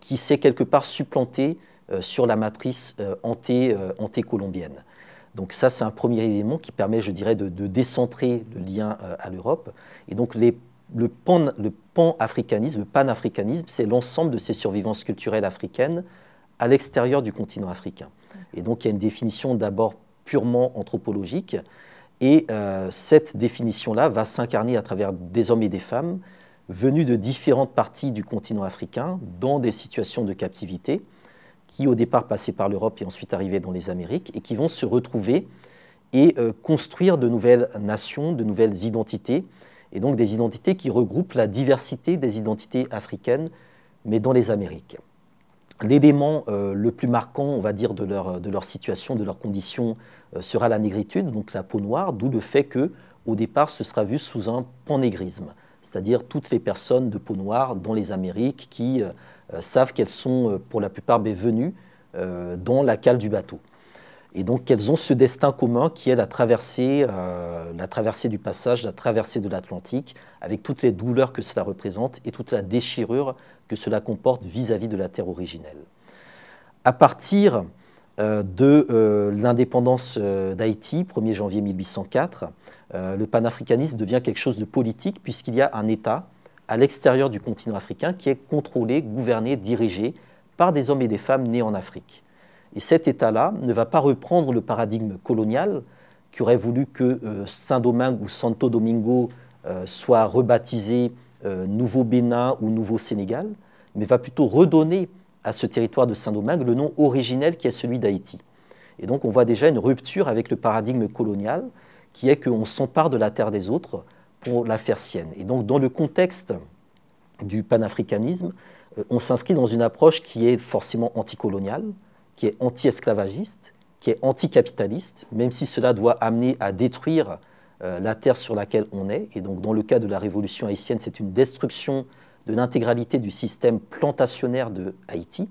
qui s'est quelque part supplantée euh, sur la matrice euh, anté, euh, colombienne Donc ça, c'est un premier élément qui permet, je dirais, de, décentrer le lien à l'Europe. Et donc le, pan, africanisme panafricanisme, c'est l'ensemble de ces survivances culturelles africaines à l'extérieur du continent africain. Et donc il y a une définition d'abord purement anthropologique. Et cette définition-là va s'incarner à travers des hommes et des femmes venus de différentes parties du continent africain dans des situations de captivité qui au départ passaient par l'Europe et ensuite arrivaient dans les Amériques, et qui vont se retrouver et euh, construire de nouvelles nations, de nouvelles identités, et donc des identités qui regroupent la diversité des identités africaines, mais dans les Amériques. L'élément euh, le plus marquant, on va dire, de leur, de leur situation, de leur condition euh, sera la négritude, donc la peau noire, d'où le fait que, au départ, ce sera vu sous un panégrisme, c'est-à-dire toutes les personnes de peau noire dans les Amériques qui euh, savent qu'elles sont euh, pour la plupart venues euh, dans la cale du bateau. Et donc qu'elles ont ce destin commun qui est la traversée, la traversée du passage, la traversée de l'Atlantique, avec toutes les douleurs que cela représente et toute la déchirure que cela comporte vis-à-vis de la terre originelle. À partir de l'indépendance d'Haïti, 1er janvier 1804, le panafricanisme devient quelque chose de politique puisqu'il y a un État à l'extérieur du continent africain qui est contrôlé, gouverné, dirigé par des hommes et des femmes nés en Afrique. Et cet État-là ne va pas reprendre le paradigme colonial qui aurait voulu que euh, Saint-Domingue ou Santo Domingo soient euh, soit rebaptisé euh, Nouveau Bénin ou Nouveau Sénégal, mais va plutôt redonner à ce territoire de Saint-Domingue le nom originel qui est celui d'Haïti. Et donc on voit déjà une rupture avec le paradigme colonial qui est qu'on s'empare de la terre des autres pour la faire sienne. Et donc, dans le contexte du panafricanisme, euh, on s'inscrit dans une approche qui est forcément anticoloniale, qui est anti-esclavagiste, qui est anticapitaliste, même si cela doit amener à détruire euh, la terre sur laquelle on est. Et donc, dans le cas de la révolution haïtienne, c'est une destruction de l'intégralité du système plantationnaire de Haïti.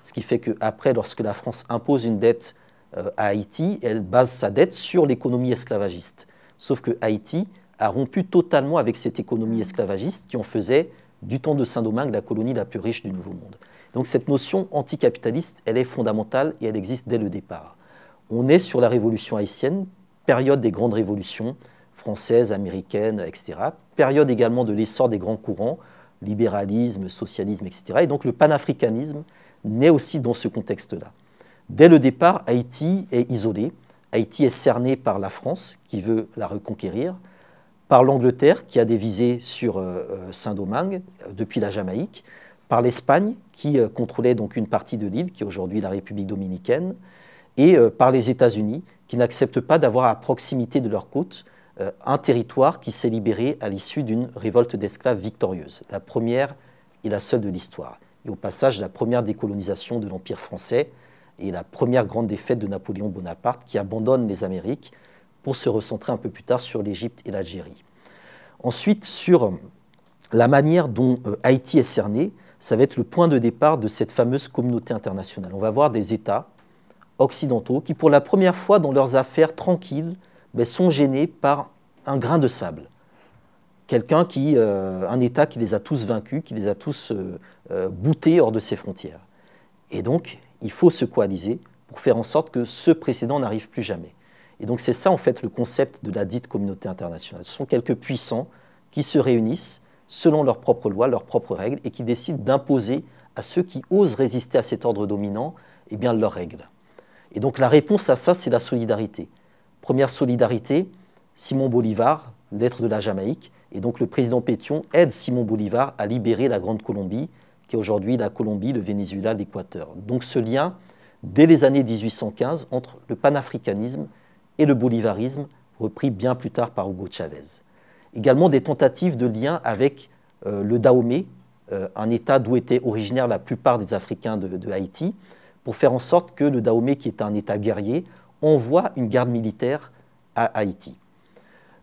Ce qui fait qu'après, lorsque la France impose une dette euh, à Haïti, elle base sa dette sur l'économie esclavagiste. Sauf que Haïti, a rompu totalement avec cette économie esclavagiste qui en faisait, du temps de Saint-Domingue, la colonie la plus riche du Nouveau Monde. Donc cette notion anticapitaliste, elle est fondamentale et elle existe dès le départ. On est sur la Révolution haïtienne, période des grandes révolutions françaises, américaines, etc. Période également de l'essor des grands courants, libéralisme, socialisme, etc. Et donc le panafricanisme naît aussi dans ce contexte-là. Dès le départ, Haïti est isolé. Haïti est cerné par la France qui veut la reconquérir par l'Angleterre qui a des visées sur euh, euh, Saint-Domingue euh, depuis la Jamaïque, par l'Espagne qui contrôlait donc une partie de l'île qui est aujourd'hui la République dominicaine, et par les États-Unis qui n'acceptent pas d'avoir à proximité de leur côte un territoire qui s'est libéré à l'issue d'une révolte d'esclaves victorieuse, la première et la seule de l'histoire, et au passage la première décolonisation de l'Empire français et la première grande défaite de Napoléon Bonaparte qui abandonne les Amériques pour se recentrer un peu plus tard sur l'Égypte et l'Algérie. Ensuite, sur la manière dont euh, Haïti est cerné, ça va être le point de départ de cette fameuse communauté internationale. On va voir des États occidentaux qui, pour la première fois dans leurs affaires tranquilles, ben, sont gênés par un grain de sable. Quelqu'un qui, euh, un État qui les a tous vaincus, qui les a tous euh, boutés hors de ses frontières. Et donc, il faut se coaliser pour faire en sorte que ce précédent n'arrive plus jamais. Et donc c'est ça en fait le concept de la dite communauté internationale. Ce sont quelques puissants qui se réunissent selon leurs propres lois, leurs propres règles, et qui décident d'imposer à ceux qui osent résister à cet ordre dominant eh bien, leurs règles. Et donc la réponse à ça, c'est la solidarité. Première solidarité, Simon Bolivar, l'être de la Jamaïque, et donc le président Pétion aide Simon Bolivar à libérer la Grande Colombie, qui est aujourd'hui la Colombie, le Venezuela, l'Équateur. Donc ce lien, dès les années 1815, entre le panafricanisme et le bolivarisme, repris bien plus tard par Hugo Chavez. Également des tentatives de lien avec euh, le Dahomey, euh, un État d'où étaient originaires la plupart des Africains de, de, Haïti, pour faire en sorte que le Dahomey, qui est un État guerrier, envoie une garde militaire à Haïti.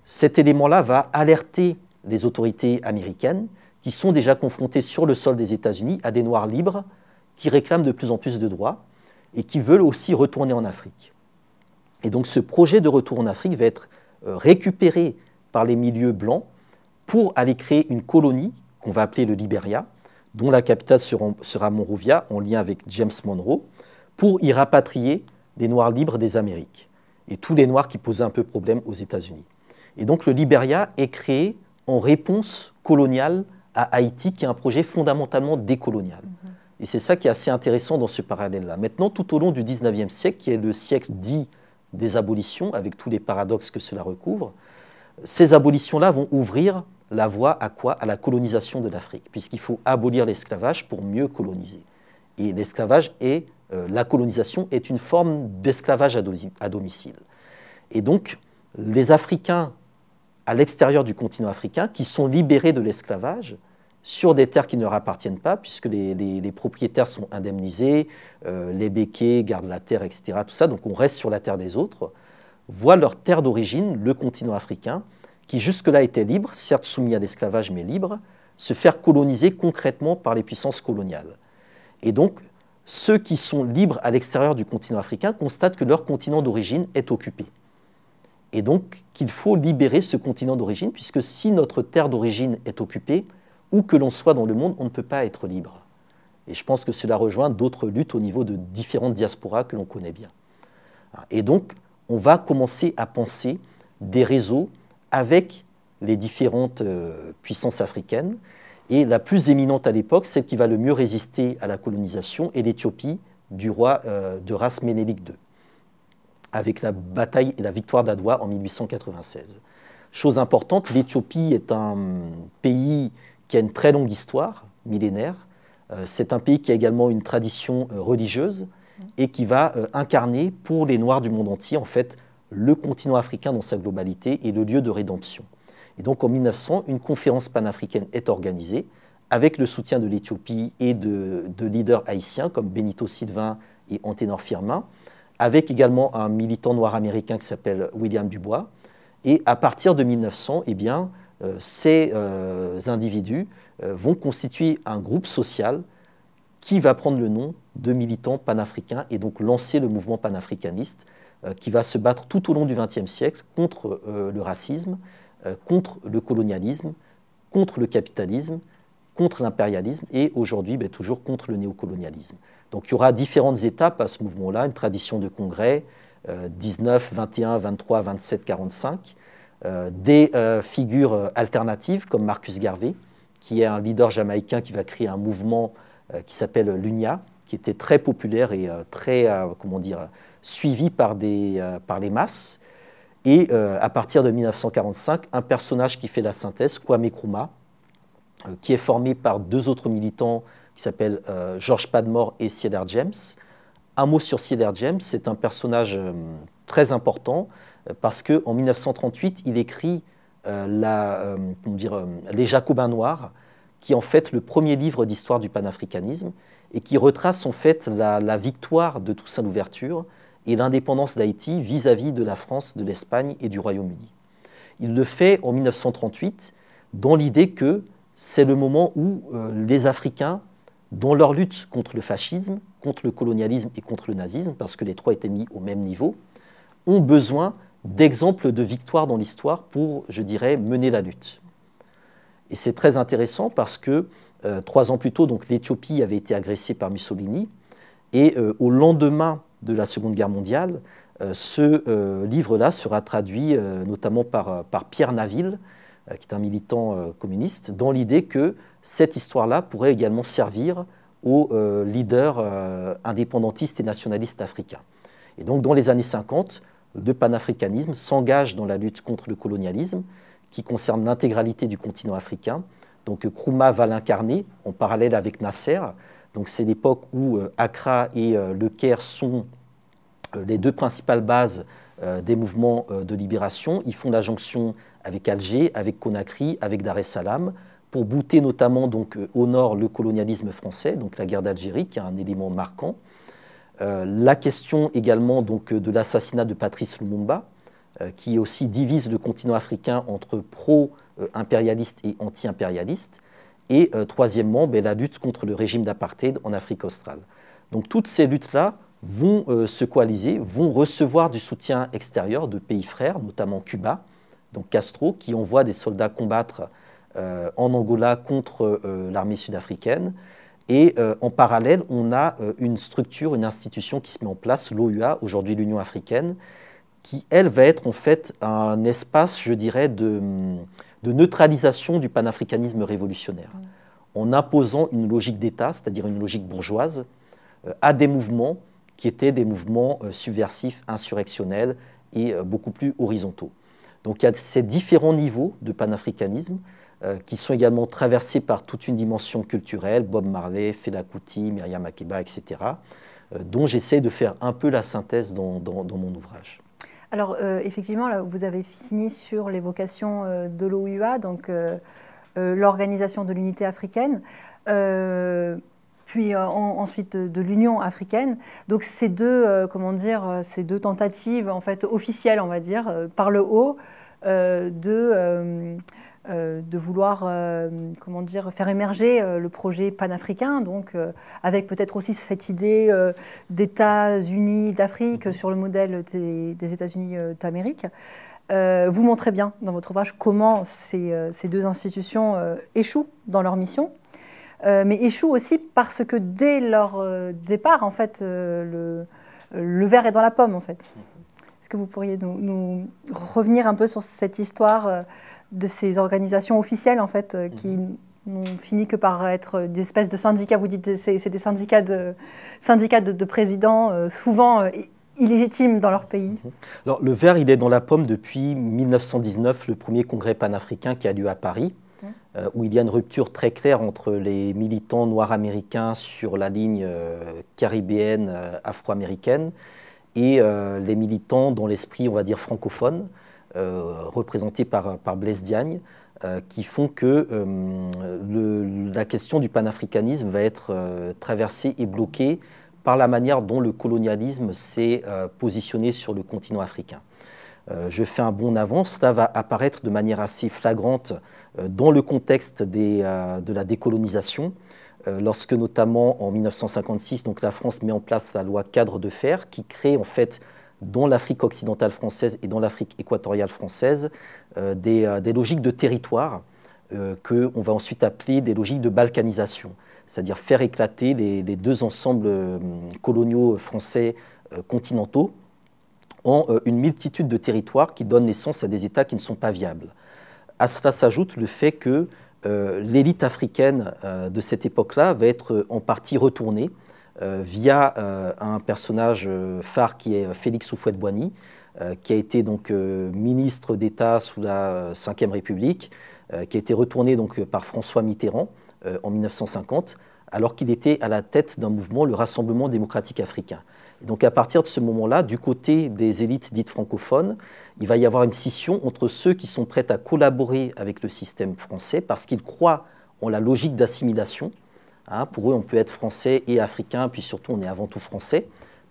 Cet élément-là va alerter les autorités américaines, qui sont déjà confrontées sur le sol des États-Unis à des Noirs libres qui réclament de plus en plus de droits et qui veulent aussi retourner en Afrique. Et donc ce projet de retour en Afrique va être euh, récupéré par les milieux blancs pour aller créer une colonie qu'on va appeler le Liberia, dont la capitale sera Monrovia, en lien avec James Monroe, pour y rapatrier des Noirs libres des Amériques, et tous les Noirs qui posaient un peu problème aux États-Unis. Et donc le Liberia est créé en réponse coloniale à Haïti, qui est un projet fondamentalement décolonial. Mm-hmm. Et c'est ça qui est assez intéressant dans ce parallèle-là. Maintenant, tout au long du 19e siècle, qui est le siècle dit des abolitions, avec tous les paradoxes que cela recouvre, ces abolitions-là vont ouvrir la voie à quoi À la colonisation de l'Afrique, puisqu'il faut abolir l'esclavage pour mieux coloniser. Et l'esclavage et euh, la colonisation est une forme d'esclavage à, domicile. Et donc, les Africains à l'extérieur du continent africain, qui sont libérés de l'esclavage, sur des terres qui ne leur appartiennent pas, puisque les, propriétaires sont indemnisés, euh, les béquets gardent la terre, etc. Tout ça, donc on reste sur la terre des autres, voient leur terre d'origine, le continent africain, qui jusque-là était libre, certes soumis à l'esclavage, mais libre, se faire coloniser concrètement par les puissances coloniales. Et donc, ceux qui sont libres à l'extérieur du continent africain constatent que leur continent d'origine est occupé. Et donc qu'il faut libérer ce continent d'origine, puisque si notre terre d'origine est occupée, où que l'on soit dans le monde, on ne peut pas être libre. Et je pense que cela rejoint d'autres luttes au niveau de différentes diasporas que l'on connaît bien. Ah, et donc, on va commencer à penser des réseaux avec les différentes euh, puissances africaines. Et la plus éminente à l'époque, celle qui va le mieux résister à la colonisation, est l'Éthiopie du roi euh, de race Ménélique II, avec la bataille et la victoire d'Adwa en 1896. Chose importante, l'Éthiopie est un hum, pays qui a une très longue histoire, millénaire. Euh, c'est un pays qui a également une tradition euh, religieuse et qui va euh, incarner pour les Noirs du monde entier, en fait, le continent africain dans sa globalité et le lieu de rédemption. Et donc en 1900, une conférence panafricaine est organisée avec le soutien de l'Éthiopie et de, leaders haïtiens comme Benito Sylvain et Anténor Firmin, avec également un militant noir américain qui s'appelle William Dubois. Et à partir de 1900, eh bien, euh, ces euh, individus euh, vont constituer un groupe social qui va prendre le nom de militants panafricains et donc lancer le mouvement panafricaniste qui va se battre tout au long du XXe siècle contre le racisme, contre le colonialisme, contre le capitalisme, contre l'impérialisme et aujourd'hui ben, toujours contre le néocolonialisme. Donc il y aura différentes étapes à ce mouvement-là, une tradition de congrès, 19, 21, 23, 27, 45, euh, des euh, figures euh, alternatives comme Marcus Garvey, qui est un leader jamaïcain qui va créer un mouvement qui s'appelle l'UNIA, qui était très populaire et très, comment dire, suivi par, des, par les masses. Et à partir de 1945, un personnage qui fait la synthèse, Kwame Krumah qui est formé par deux autres militants qui s'appellent George Padmore et Cedar James. Un mot sur Cedar James, c'est un personnage très important parce qu'en 1938, il écrit euh, euh, euh, Les Jacobins Noirs, qui est en fait le premier livre d'histoire du panafricanisme et qui retrace en fait la, la victoire de Toussaint Louverture et l'indépendance d'Haïti vis-à-vis de la France, de l'Espagne et du Royaume-Uni. Il le fait en 1938 dans l'idée que c'est le moment où les Africains, dans leur lutte contre le fascisme, contre le colonialisme et contre le nazisme, parce que les trois étaient mis au même niveau, ont besoin d'exemples de victoires dans l'histoire pour, je dirais, mener la lutte. Et c'est très intéressant parce que euh, trois ans plus tôt, donc l'Éthiopie avait été agressée par Mussolini, et euh, au lendemain de la Seconde Guerre mondiale, euh, ce livre-là sera traduit notamment par, par, Pierre Naville, qui est un militant communiste, dans l'idée que cette histoire-là pourrait également servir aux leaders indépendantistes et nationalistes africains. Et donc dans les années 50, de panafricanisme s'engage dans la lutte contre le colonialisme qui concerne l'intégralité du continent africain. Donc Krouma euh, va l'incarner en parallèle avec Nasser. Donc c'est l'époque où euh, Accra et euh, le Caire sont les deux principales bases des mouvements de libération. Ils font la jonction avec Alger, avec Conakry, avec Dar es Salaam pour bouter notamment au nord le colonialisme français, donc la guerre d'Algérie qui est un élément marquant. Euh, la question également donc, euh, de l'assassinat de Patrice Lumumba, euh, qui aussi divise le continent africain entre pro-impérialistes et anti-impérialistes. Et troisièmement, ben, la lutte contre le régime d'apartheid en Afrique australe. Donc toutes ces luttes-là vont se coaliser, vont recevoir du soutien extérieur de pays frères, notamment Cuba, donc Castro, qui envoie des soldats combattre en Angola contre l'armée sud-africaine. Et euh, en parallèle, on a euh, une structure, une institution qui se met en place, l'OUA, aujourd'hui l'Union africaine, qui, elle, va être en fait un espace, je dirais, de, neutralisation du panafricanisme révolutionnaire, en imposant une logique d'État, c'est-à-dire une logique bourgeoise, euh, à des mouvements qui étaient des mouvements subversifs, insurrectionnels et beaucoup plus horizontaux. Donc il y a ces différents niveaux de panafricanisme. Euh, qui sont également traversés par toute une dimension culturelle, Bob Marley, Fela Kuti, Myriam Akeba, etc., euh, dont j'essaie de faire un peu la synthèse dans, mon ouvrage. Alors, euh, effectivement, vous avez fini sur les vocations de l'OUA, donc l'organisation de l'unité africaine puis ensuite de, l'Union africaine. Donc ces deux, comment dire, ces deux tentatives en fait officielles, on va dire, par le haut, de euh, de vouloir euh, comment dire, faire émerger euh, le projet panafricain, donc avec peut-être aussi cette idée d'États-Unis d'Afrique mhm. sur le modèle des, États-Unis d'Amérique. vous montrez bien dans votre ouvrage comment ces, deux institutions échouent dans leur mission, mais échouent aussi parce que dès leur départ, en fait, le, verre est dans la pomme, en fait. Mhm. Est-ce que vous pourriez nous revenir un peu sur cette histoire de ces organisations officielles, en fait, euh, qui mhm. n'ont fini que par être des espèces de syndicats. Vous dites c'est des syndicats de, syndicats de, présidents, euh, souvent euh, illégitimes dans leur pays. Mhm. Alors, le vert, il est dans la pomme depuis 1919, le premier congrès panafricain qui a lieu à Paris. où il y a une rupture très claire entre les militants noirs américains sur la ligne caribéenne afro-américaine et les militants dans l'esprit, on va dire, francophone. Euh, représentés par, par Blaise Diagne, euh, qui font que euh, la question du panafricanisme va être traversée et bloquée par la manière dont le colonialisme s'est positionné sur le continent africain. je fais un bon avant, cela va apparaître de manière assez flagrante dans le contexte de la décolonisation, lorsque notamment en 1956, donc la France met en place la loi cadre de fer qui crée en fait dans l'Afrique occidentale française et dans l'Afrique équatoriale française, euh, euh, des, logiques de territoire euh, qu'on va ensuite appeler des logiques de balkanisation, c'est-à-dire faire éclater les deux ensembles coloniaux français continentaux en une multitude de territoires qui donnent naissance à des États qui ne sont pas viables. À cela s'ajoute le fait que l'élite africaine de cette époque-là va être en partie retournée euh, via euh, un personnage euh, phare qui est Félix soufouet boigny qui a été donc ministre d'État sous la Ve République, qui a été retourné donc par François Mitterrand en 1950, alors qu'il était à la tête d'un mouvement, le Rassemblement démocratique africain. donc à partir de ce moment-là, du côté des élites dites francophones, il va y avoir une scission entre ceux qui sont prêts à collaborer avec le système français parce qu'ils croient en la logique d'assimilation Hein, pour eux, on peut être français et africain, puis surtout, on est avant tout français,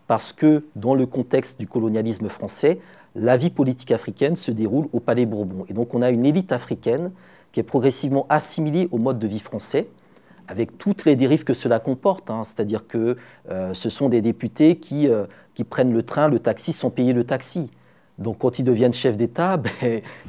parce que dans le contexte du colonialisme français, la vie politique africaine se déroule au Palais Bourbon. Et donc, on a une élite africaine qui est progressivement assimilée au mode de vie français, avec toutes les dérives que cela comporte. Hein. C'est-à-dire que euh, ce sont des députés euh, qui, prennent le train, le taxi, sans payer le taxi. Donc quand ils deviennent chefs d'État, ben,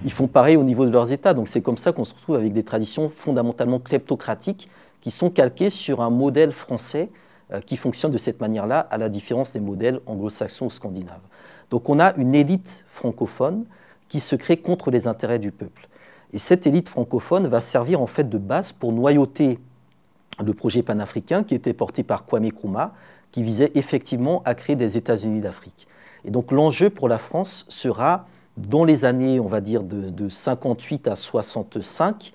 ils font pareil au niveau de leurs États. Donc c'est comme ça qu'on se retrouve avec des traditions fondamentalement kleptocratiques qui sont calqués sur un modèle français euh, qui fonctionne de cette manière-là, à la différence des modèles anglo-saxons ou scandinaves. Donc on a une élite francophone qui se crée contre les intérêts du peuple. Et cette élite francophone va servir en fait de base pour noyauter le projet panafricain qui était porté par Kwame Nkrumah, qui visait effectivement à créer des États-Unis d'Afrique. Et donc l'enjeu pour la France sera, dans les années, on va dire, de, de 58 à 65,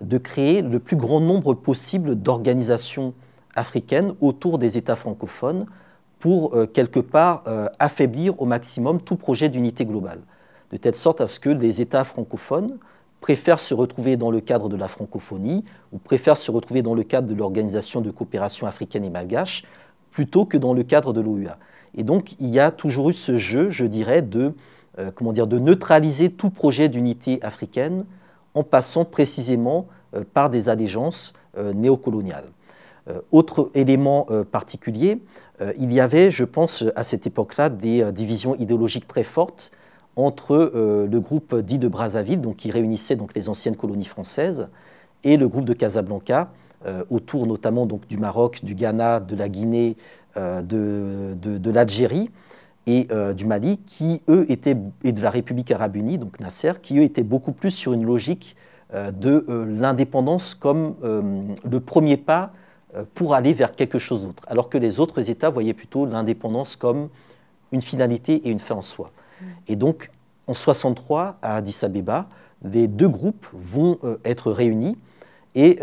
de créer le plus grand nombre possible d'organisations africaines autour des États francophones pour euh, quelque part euh, affaiblir au maximum tout projet d'unité globale, de telle sorte à ce que les États francophones préfèrent se retrouver dans le cadre de la francophonie ou préfèrent se retrouver dans le cadre de l'Organisation de coopération africaine et malgache plutôt que dans le cadre de l'OUA. Et donc il y a toujours eu ce jeu, je dirais, euh, comment dire, de neutraliser tout projet d'unité africaine en passant précisément euh, par des allégeances euh, néocoloniales. Euh, autre élément particulier, il y avait, je pense, à cette époque-là, des divisions idéologiques très fortes entre le groupe dit de Brazzaville, donc, qui réunissait donc, les anciennes colonies françaises, et le groupe de Casablanca, autour notamment donc, du Maroc, du Ghana, de la Guinée, de l'Algérie, et euh, du Mali, qui eux étaient, et de la République arabe unie, donc Nasser, qui eux étaient beaucoup plus sur une logique euh, de euh, l'indépendance comme le premier pas pour aller vers quelque chose d'autre, alors que les autres États voyaient plutôt l'indépendance comme une finalité et une fin en soi. Mm. Et donc, en 63, à Addis Abeba, les deux groupes vont être réunis. Et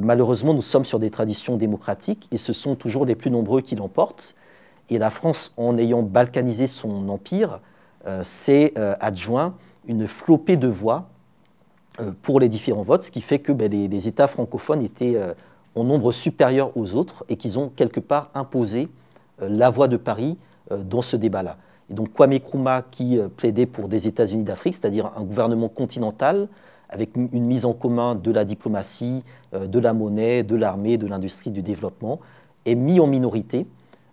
malheureusement, nous sommes sur des traditions démocratiques et ce sont toujours les plus nombreux qui l'emportent. Et la France, en ayant balkanisé son empire, euh, s'est euh, adjoint une flopée de voix euh, pour les différents votes, ce qui fait que ben, les, États francophones étaient en nombre supérieur aux autres et qu'ils ont quelque part imposé la voix de Paris dans ce débat-là. Et donc Kwame Nkrumah qui plaidait pour des États-Unis d'Afrique, c'est-à-dire un gouvernement continental avec une mise en commun de la diplomatie, de la monnaie, de l'armée, de l'industrie, du développement, est mis en minorité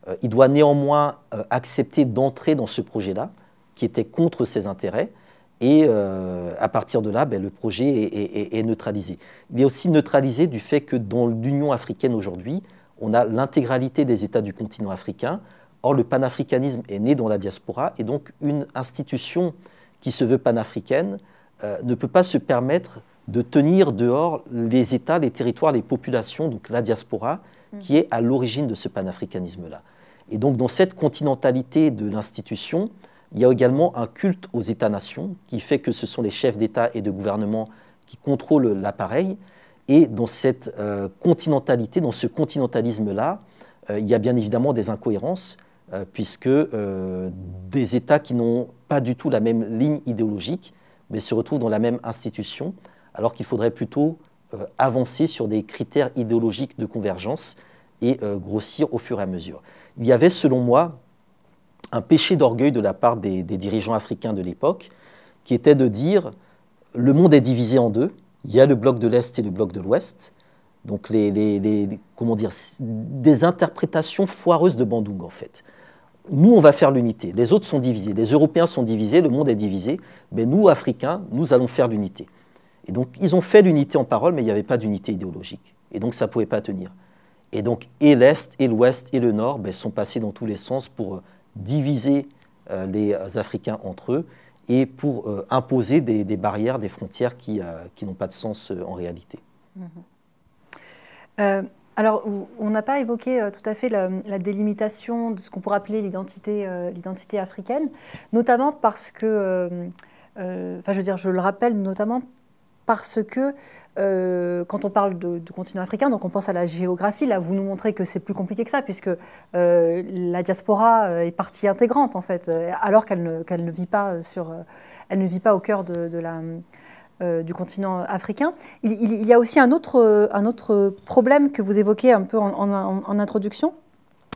euh, il doit néanmoins euh, accepter d'entrer dans ce projet-là, qui était contre ses intérêts, et euh, à partir de là, ben, le projet est, neutralisé. Il est aussi neutralisé du fait que dans l'Union africaine aujourd'hui, on a l'intégralité des États du continent africain. Or, le panafricanisme est né dans la diaspora, et donc une institution qui se veut panafricaine ne peut pas se permettre de tenir dehors les États, les territoires, les populations, donc la diaspora, mm. qui est à l'origine de ce panafricanisme-là. Et donc dans cette continentalité de l'institution, il y a également un culte aux États-nations qui fait que ce sont les chefs d'État et de gouvernement qui contrôlent l'appareil. Et dans cette euh, continentalité, dans ce continentalisme-là, euh, il y a bien évidemment des incohérences, euh, puisque des États qui n'ont pas du tout la même ligne idéologique, mais se retrouvent dans la même institution, alors qu'il faudrait plutôt avancer sur des critères idéologiques de convergence et grossir au fur et à mesure il y avait selon moi un péché d'orgueil de la part des, dirigeants africains de l'époque, qui était de dire le monde est divisé en deux, il y a le bloc de l'Est et le bloc de l'Ouest, donc les, comment dire, des interprétations foireuses de Bandung en fait. Nous, on va faire l'unité, les autres sont divisés, les Européens sont divisés, le monde est divisé, mais nous, Africains, nous allons faire l'unité. Et donc, ils ont fait l'unité en parole, mais il n'y avait pas d'unité idéologique. Et donc, ça ne pouvait pas tenir. Et donc, et l'Est, et l'Ouest, et le Nord ben, sont passés dans tous les sens pour euh, diviser euh, les euh, Africains entre eux et pour imposer des, barrières, des frontières qui, qui n'ont pas de sens en réalité. Mm-hmm. alors, on n'a pas évoqué tout à fait la, la délimitation de ce qu'on pourrait appeler l'identité, l'identité africaine, notamment parce que, enfin, je veux dire, je le rappelle, notamment parce que euh, quand on parle de, continent africain, donc on pense à la géographie, là vous nous montrez que c'est plus compliqué que ça, puisque euh, la diaspora euh, est partie intégrante en fait, alors qu'elle ne, vit pas elle ne vit pas au cœur de, la, du continent africain. Il, y a aussi un autre, un autre problème que vous évoquez un peu en, introduction,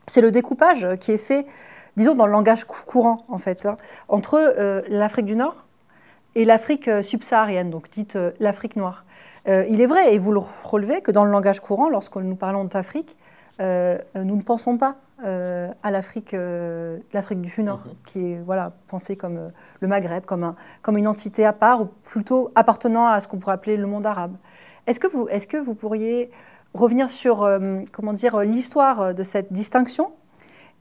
c'est le découpage qui est fait, disons dans le langage courant en fait, hein, entre l'Afrique du Nord et l'Afrique euh, subsaharienne, donc dite euh, l'Afrique noire. Euh, il est vrai, et vous le relevez, que dans le langage courant, lorsque nous parlons d'Afrique, nous ne pensons pas à l'Afrique, l'Afrique du Sud-Nord, mhm. qui est voilà, pensée comme le Maghreb, comme, un, comme une entité à part, ou plutôt appartenant à ce qu'on pourrait appeler le monde arabe. Est-ce que vous, est-ce que vous pourriez revenir sur comment dire, l'histoire de cette distinction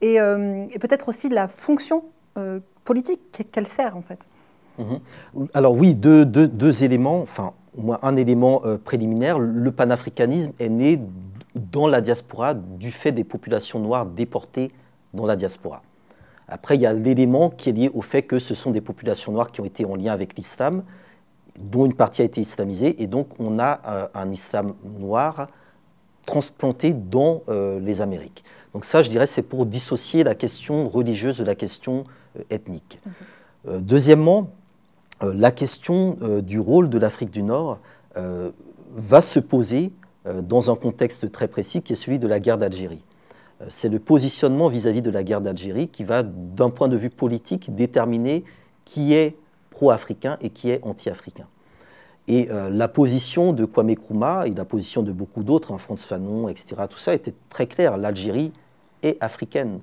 et, et peut-être aussi de la fonction politique qu'elle sert en fait Mhm. Alors oui, deux, éléments, enfin au moins un élément euh, préliminaire. Le panafricanisme est né dans la diaspora du fait des populations noires déportées dans la diaspora. Après, il y a l'élément qui est lié au fait que ce sont des populations noires qui ont été en lien avec l'islam, dont une partie a été islamisée, et donc on a euh, un islam noir transplanté dans euh, les Amériques. Donc ça, je dirais, c'est pour dissocier la question religieuse de la question ethnique. deuxièmement, euh, la question euh, du rôle de l'Afrique du Nord euh, va se poser dans un contexte très précis qui est celui de la guerre d'Algérie. C'est le positionnement vis-à-vis de la guerre d'Algérie qui va, d'un point de vue politique, déterminer qui est pro-africain et qui est anti-africain. Et la position de Kwame Nkrumah et la position de beaucoup d'autres, hein, France Fanon, etc., tout ça était très clair. L'Algérie est africaine.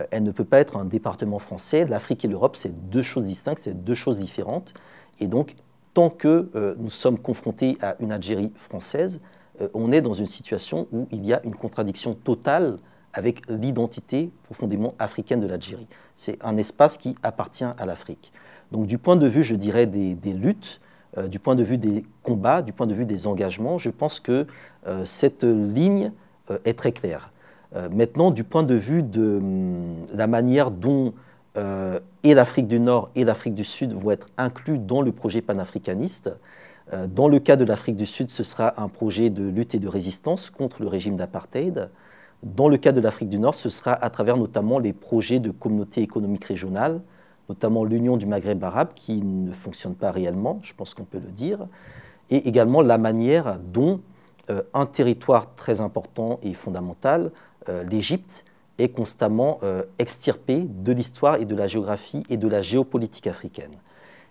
Euh, elle ne peut pas être un département français. L'Afrique et l'Europe, c'est deux choses distinctes, c'est deux choses différentes. Et donc, tant que euh, nous sommes confrontés à une Algérie française, euh, on est dans une situation où il y a une contradiction totale avec l'identité profondément africaine de l'Algérie. C'est un espace qui appartient à l'Afrique. Donc du point de vue, je dirais, des, luttes, du point de vue des combats, du point de vue des engagements, je pense que cette ligne est très claire. Euh, maintenant, du point de vue de hum, la manière dont euh, et l'Afrique du Nord et l'Afrique du Sud vont être inclus dans le projet panafricaniste, euh, dans le cas de l'Afrique du Sud, ce sera un projet de lutte et de résistance contre le régime d'apartheid. Dans le cas de l'Afrique du Nord, ce sera à travers notamment les projets de communautés économiques régionales, notamment l'Union du Maghreb arabe qui ne fonctionne pas réellement, je pense qu'on peut le dire, et également la manière dont un territoire très important et fondamental l'Égypte euh, est constamment euh, extirpée de l'histoire et de la géographie et de la géopolitique africaine.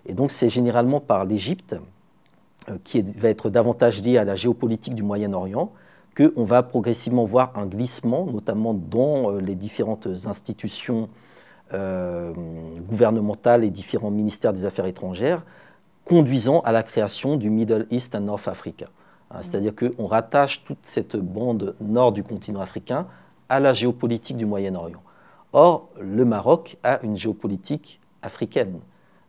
Et donc c'est généralement par l'Égypte, euh, qui va être davantage liée à la géopolitique du Moyen-Orient, qu'on va progressivement voir un glissement, notamment dans les différentes institutions gouvernementales et différents ministères des Affaires étrangères, conduisant à la création du Middle East and North Africa. Hein, c'est-à-dire qu'on rattache toute cette bande nord du continent africain à la géopolitique du Moyen-Orient. Or, le Maroc a une géopolitique africaine.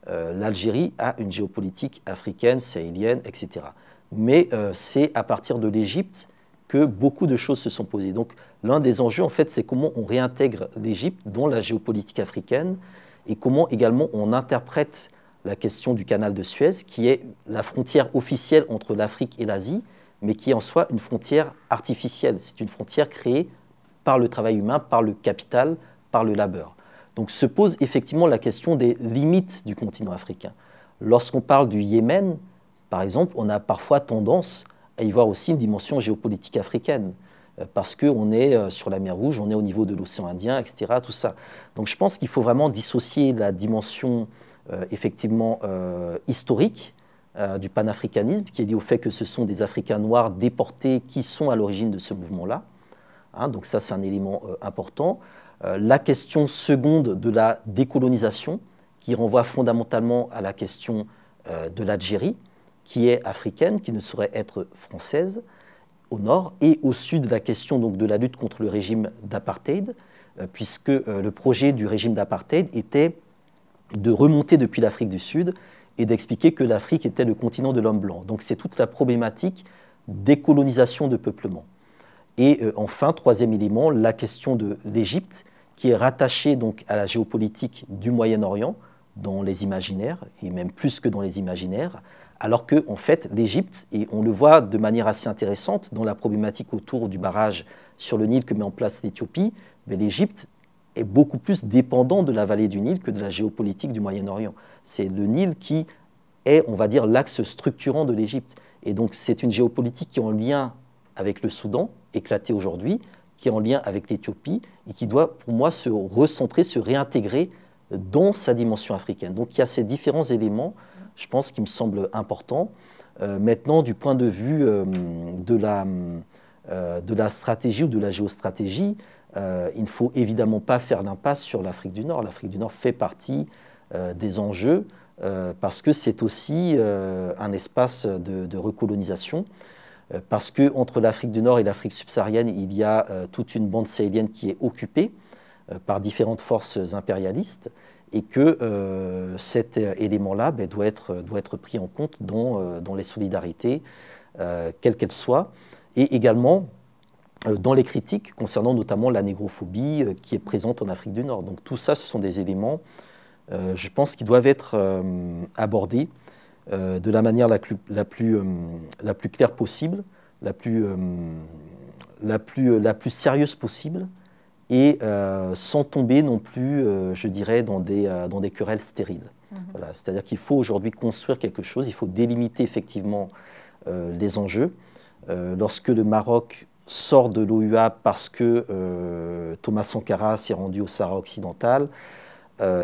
Euh, L'Algérie a une géopolitique africaine, sahélienne, etc. Mais euh, c'est à partir de l'Égypte que beaucoup de choses se sont posées. Donc, l'un des enjeux, en fait, c'est comment on réintègre l'Égypte dans la géopolitique africaine et comment également on interprète la question du canal de Suez, qui est la frontière officielle entre l'Afrique et l'Asie, mais qui est en soi une frontière artificielle. C'est une frontière créée par le travail humain, par le capital, par le labeur. Donc se pose effectivement la question des limites du continent africain. Lorsqu'on parle du Yémen, par exemple, on a parfois tendance à y voir aussi une dimension géopolitique africaine, euh, parce qu'on est euh, sur la mer Rouge, on est au niveau de l'océan Indien, etc. Tout ça. Donc je pense qu'il faut vraiment dissocier la dimension euh, effectivement historique du panafricanisme, qui est liée au fait que ce sont des Africains noirs déportés qui sont à l'origine de ce mouvement-là, Hein, donc ça, c'est un élément euh, important. Euh, la question seconde de la décolonisation, qui renvoie fondamentalement à la question euh, de l'Algérie, qui est africaine, qui ne saurait être française, au nord, et au sud, la question donc, de la lutte contre le régime d'apartheid, puisque le projet du régime d'apartheid était de remonter depuis l'Afrique du Sud et d'expliquer que l'Afrique était le continent de l'homme blanc. Donc c'est toute la problématique décolonisation de peuplement. Et euh, enfin, troisième élément, la question de l'Égypte, qui est rattachée donc à la géopolitique du Moyen-Orient, dans les imaginaires, et même plus que dans les imaginaires, alors que, en fait, l'Égypte, et on le voit de manière assez intéressante dans la problématique autour du barrage sur le Nil que met en place l'Éthiopie, l'Égypte est beaucoup plus dépendant de la vallée du Nil que de la géopolitique du Moyen-Orient. C'est le Nil qui est, on va dire, l'axe structurant de l'Égypte. Et donc, c'est une géopolitique qui est en lien avec le Soudan, éclaté aujourd'hui, qui est en lien avec l'Éthiopie et qui doit, pour moi, se recentrer, se réintégrer dans sa dimension africaine. Donc il y a ces différents éléments, je pense, qui me semblent importants. Euh, maintenant, du point de vue euh, euh, de, la, stratégie ou de la géostratégie, il ne faut évidemment pas faire l'impasse sur l'Afrique du Nord. L'Afrique du Nord fait partie des enjeux parce que c'est aussi un espace de recolonisation. Euh, parce qu'entre l'Afrique du Nord et l'Afrique subsaharienne, il y a euh, toute une bande sahélienne qui est occupée euh, par différentes forces impérialistes et que cet élément-là ben, doit, être, pris en compte dans, dans les solidarités, quelles qu'elles soient, et également dans les critiques concernant notamment la négrophobie qui est présente en Afrique du Nord. Donc tout ça, ce sont des éléments, je pense, qui doivent être abordés euh, de la manière la plus, la plus, euh, la plus claire possible, la plus, euh, la plus, la plus sérieuse possible, et sans tomber non plus, je dirais, dans des, dans des querelles stériles. Mhm. Voilà, C'est-à-dire qu'il faut aujourd'hui construire quelque chose, il faut délimiter effectivement les enjeux. lorsque le Maroc sort de l'OUA parce que Thomas Sankara s'est rendu au Sahara occidental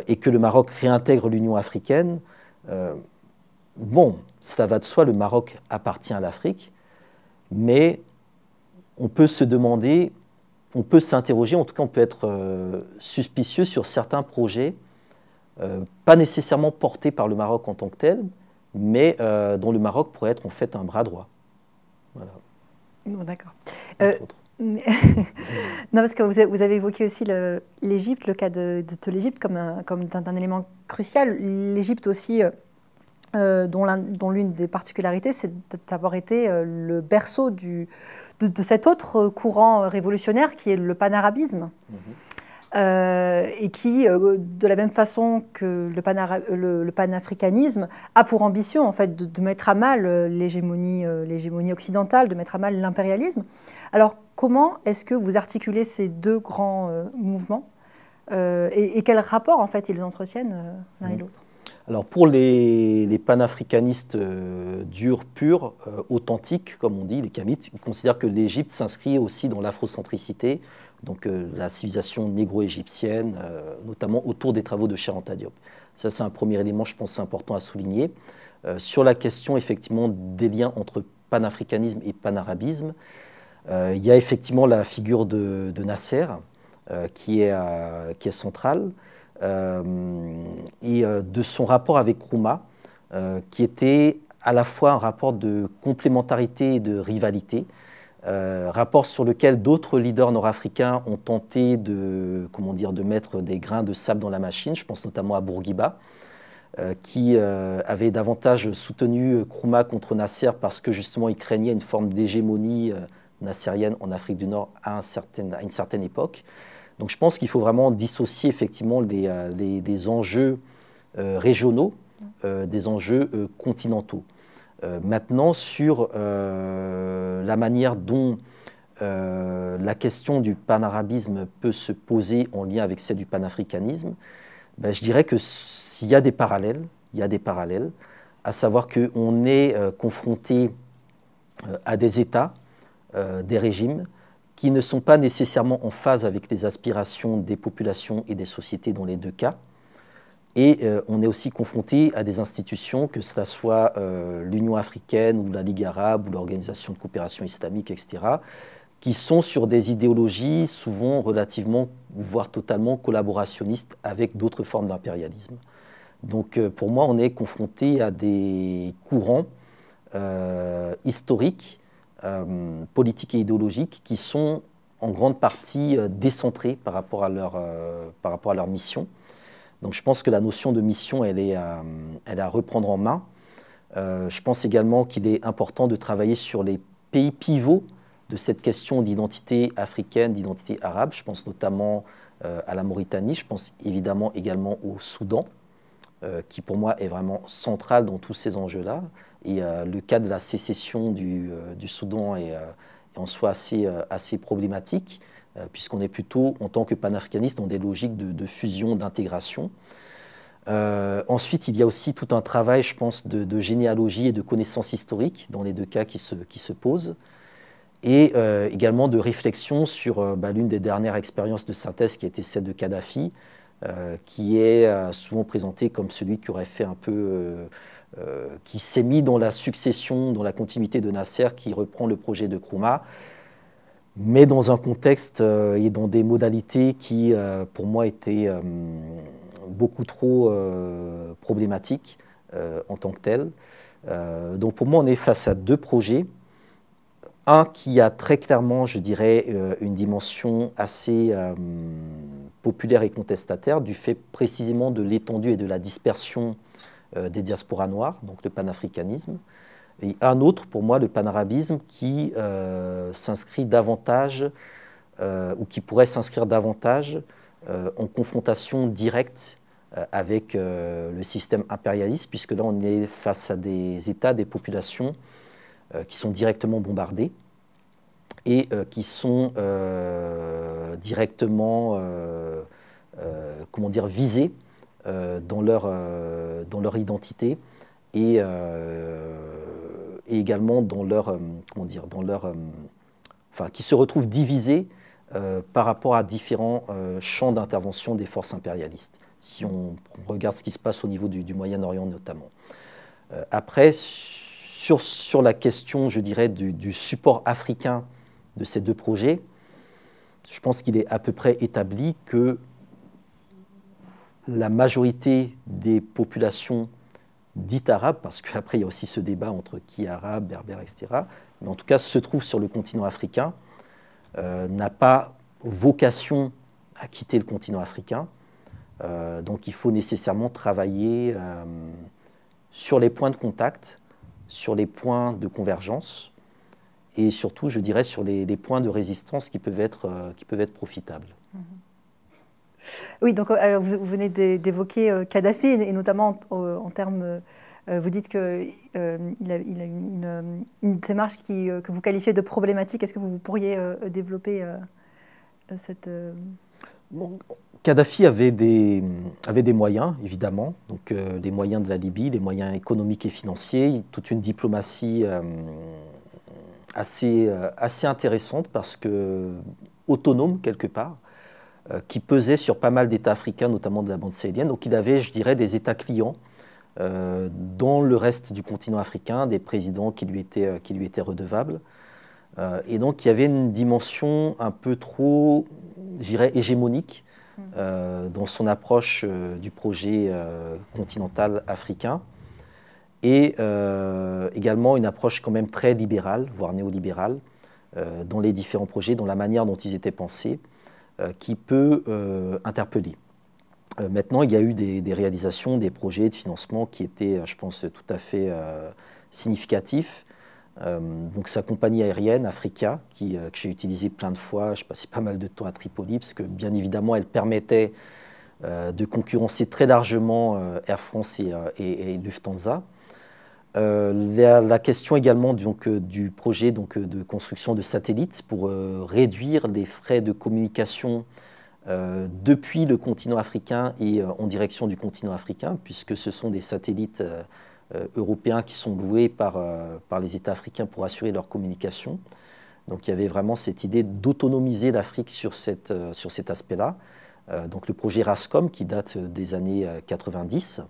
et que le Maroc réintègre l'Union africaine, bon, cela va de soi, le Maroc appartient à l'Afrique, mais on peut se demander, on peut s'interroger, en tout cas on peut être euh, suspicieux sur certains projets, euh, pas nécessairement portés par le Maroc en tant que tel, mais euh, dont le Maroc pourrait être en fait un bras droit. Voilà. d'accord. non, parce que vous avez, évoqué aussi l'Égypte, le, cas de, l'Égypte comme, un, élément crucial. L'Égypte aussi euh, dont l'une des particularités, c'est d'avoir été euh, le berceau du, de, cet autre courant révolutionnaire qui est le panarabisme. Mhm. Euh, et qui, de la même façon que le, le, panafricanisme, a pour ambition en fait de, mettre à mal l'hégémonie occidentale, de mettre à mal l'impérialisme. Alors comment est-ce que vous articulez ces deux grands mouvements et, quel rapport en fait ils entretiennent l'un et mhm. l'autre alors pour les, panafricanistes euh, durs, purs, euh, authentiques, comme on dit, les Kamites, ils considèrent que l'Égypte s'inscrit aussi dans l'afrocentricité, donc euh, la civilisation négro-égyptienne, notamment autour des travaux de Cher Diop. Ça c'est un premier élément, je pense, important à souligner. sur la question effectivement des liens entre panafricanisme et panarabisme, il y a effectivement la figure de, Nasser qui est centrale. Euh, et euh, de son rapport avec Rouma, euh, qui était à la fois un rapport de complémentarité et de rivalité, rapport sur lequel d'autres leaders nord-africains ont tenté de, comment dire, de mettre des grains de sable dans la machine. Je pense notamment à Bourguiba, qui avait davantage soutenu Krouma contre Nasser parce que justement il craignait une forme d'hégémonie nasserienne en Afrique du Nord à une certaine époque. Donc je pense qu'il faut vraiment dissocier effectivement des, enjeux régionaux des enjeux euh, euh, euh, continentaux. maintenant, sur la manière dont la question du panarabisme peut se poser en lien avec celle du panafricanisme, ben, je dirais que s'il y a des parallèles, il y a des parallèles, à savoir qu'on est confronté à des États, des régimes qui ne sont pas nécessairement en phase avec les aspirations des populations et des sociétés dans les deux cas. Et euh, on est aussi confronté à des institutions, que cela soit euh, l'Union africaine ou la Ligue arabe ou l'Organisation de coopération islamique, etc., qui sont sur des idéologies souvent relativement, voire totalement collaborationnistes avec d'autres formes d'impérialisme. Donc euh, pour moi, on est confronté à des courants historiques euh, politiques et idéologiques qui sont en grande partie euh, décentrées euh, par rapport à leur, mission. Donc je pense que la notion de mission, elle est, à, reprendre en main. je pense également qu'il est important de travailler sur les pays pivots de cette question d'identité africaine, d'identité arabe. Je pense notamment à la Mauritanie, je pense évidemment également au Soudan, qui pour moi est vraiment central dans tous ces enjeux-là. Et euh, le cas de la sécession du, euh, Soudan euh, est, en soi assez, assez problématique, puisqu'on est plutôt, en tant que panafricaniste, dans des logiques de, fusion, d'intégration. ensuite, il y a aussi tout un travail, je pense, de, généalogie et de connaissances historiques dans les deux cas qui se, qui se posent, et également de réflexion sur bah, l'une des dernières expériences de synthèse qui a été celle de Kadhafi, qui est souvent présentée comme celui qui aurait fait un peu euh, qui s'est mis dans la succession, dans la continuité de Nasser, qui reprend le projet de Krouma, mais dans un contexte euh, et dans des modalités qui, euh, pour moi, étaient beaucoup trop problématiques en tant que telles. donc pour moi, on est face à deux projets. Un qui a très clairement, je dirais, une dimension assez populaire et contestataire du fait précisément de l'étendue et de la dispersion euh, des diasporas noires, donc le panafricanisme, et un autre, pour moi, le panarabisme, qui euh, s'inscrit davantage, euh, ou qui pourrait s'inscrire davantage en confrontation directe avec le système impérialiste, puisque là, on est face à des États, des populations qui sont directement bombardées et qui sont directement euh, comment dire, visés euh, dans, leur, euh, dans leur identité et, euh, et également dans leur, comment dire, dans leur, enfin, qui se retrouvent divisés par rapport à différents champs d'intervention des forces impérialistes, si on regarde ce qui se passe au niveau du, Moyen-Orient notamment. après, sur, sur, la question, je dirais, du, du, support africain de ces deux projets, je pense qu'il est à peu près établi que la majorité des populations dites arabes, parce qu'après il y a aussi ce débat entre qui arabe, berbère, etc., mais en tout cas se trouve sur le continent africain, euh, n'a pas vocation à quitter le continent africain. Euh, donc il faut nécessairement travailler euh, sur les points de contact, sur les points de convergence et surtout, je dirais, sur les, points de résistance qui peuvent être, profitables. Mm-hmm. Oui, donc euh, vous, venez d'évoquer euh, Kadhafi, et notamment en, euh, termes vous dites qu'il a, une, démarche que vous qualifiez de problématique. Est-ce que vous pourriez développer cette... Kadhafi avait des, moyens, évidemment, donc les moyens de la Libye, des moyens économiques et financiers, toute une diplomatie assez, assez intéressante parce que autonome quelque part. Euh, qui pesait sur pas mal d'États africains, notamment de la bande sahélienne. Donc il avait, je dirais, des États clients euh, dans le reste du continent africain, des présidents qui lui étaient, euh, redevables. et donc il y avait une dimension un peu trop, j'irais, hégémonique mm. dans son approche du projet continental africain. Et également une approche quand même très libérale, voire néolibérale, dans les différents projets, dans la manière dont ils étaient pensés. Euh, qui peut euh, interpeller. Euh, maintenant, il y a eu des, réalisations, des projets de financement qui étaient, je pense, tout à fait significatifs. donc sa compagnie aérienne, Africa, que j'ai utilisée plein de fois, je passais pas mal de temps à Tripoli, parce que bien évidemment, elle permettait de concurrencer très largement Air France et Lufthansa. Euh, la, question également euh, du projet euh, de construction de satellites pour réduire les frais de communication depuis le continent africain et en direction du continent africain, puisque ce sont des satellites européens qui sont loués par, les États africains pour assurer leur communication. Donc il y avait vraiment cette idée d'autonomiser l'Afrique sur, sur cet aspect-là. donc le projet RASCOM qui date des années 90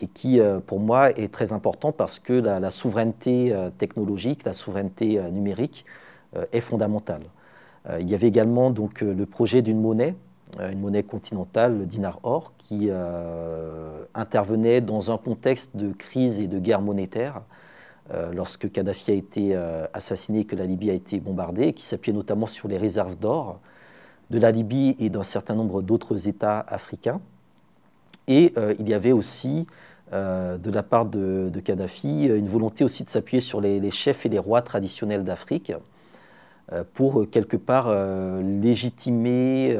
et qui, euh, pour moi, est très important parce que la, souveraineté euh, technologique, la souveraineté euh, numérique est fondamentale. il y avait également donc, le projet d'une monnaie, une monnaie continentale, le dinar or, qui intervenait dans un contexte de crise et de guerre monétaire lorsque Kadhafi a été assassiné, que la Libye a été bombardée, et qui s'appuyait notamment sur les réserves d'or de la Libye et d'un certain nombre d'autres États africains. Et euh, il y avait aussi, euh, de la part de, Kadhafi, euh, une volonté aussi de s'appuyer sur les, chefs et les rois traditionnels d'Afrique pour quelque part légitimer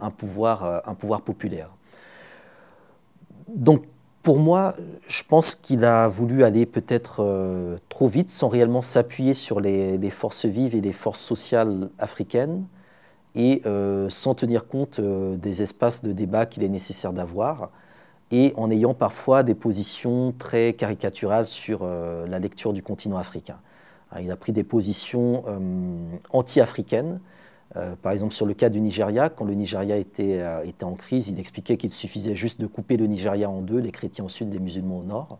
un, pouvoir, populaire. Donc pour moi, je pense qu'il a voulu aller peut-être trop vite sans réellement s'appuyer sur les, forces vives et les forces sociales africaines et euh, sans tenir compte euh, des espaces de débat qu'il est nécessaire d'avoir, et en ayant parfois des positions très caricaturales sur euh, la lecture du continent africain. il a pris des positions anti-africaines, par exemple sur le cas du Nigeria, quand le Nigeria était, était en crise, il expliquait qu'il suffisait juste de couper le Nigeria en deux, les chrétiens au sud, les musulmans au nord.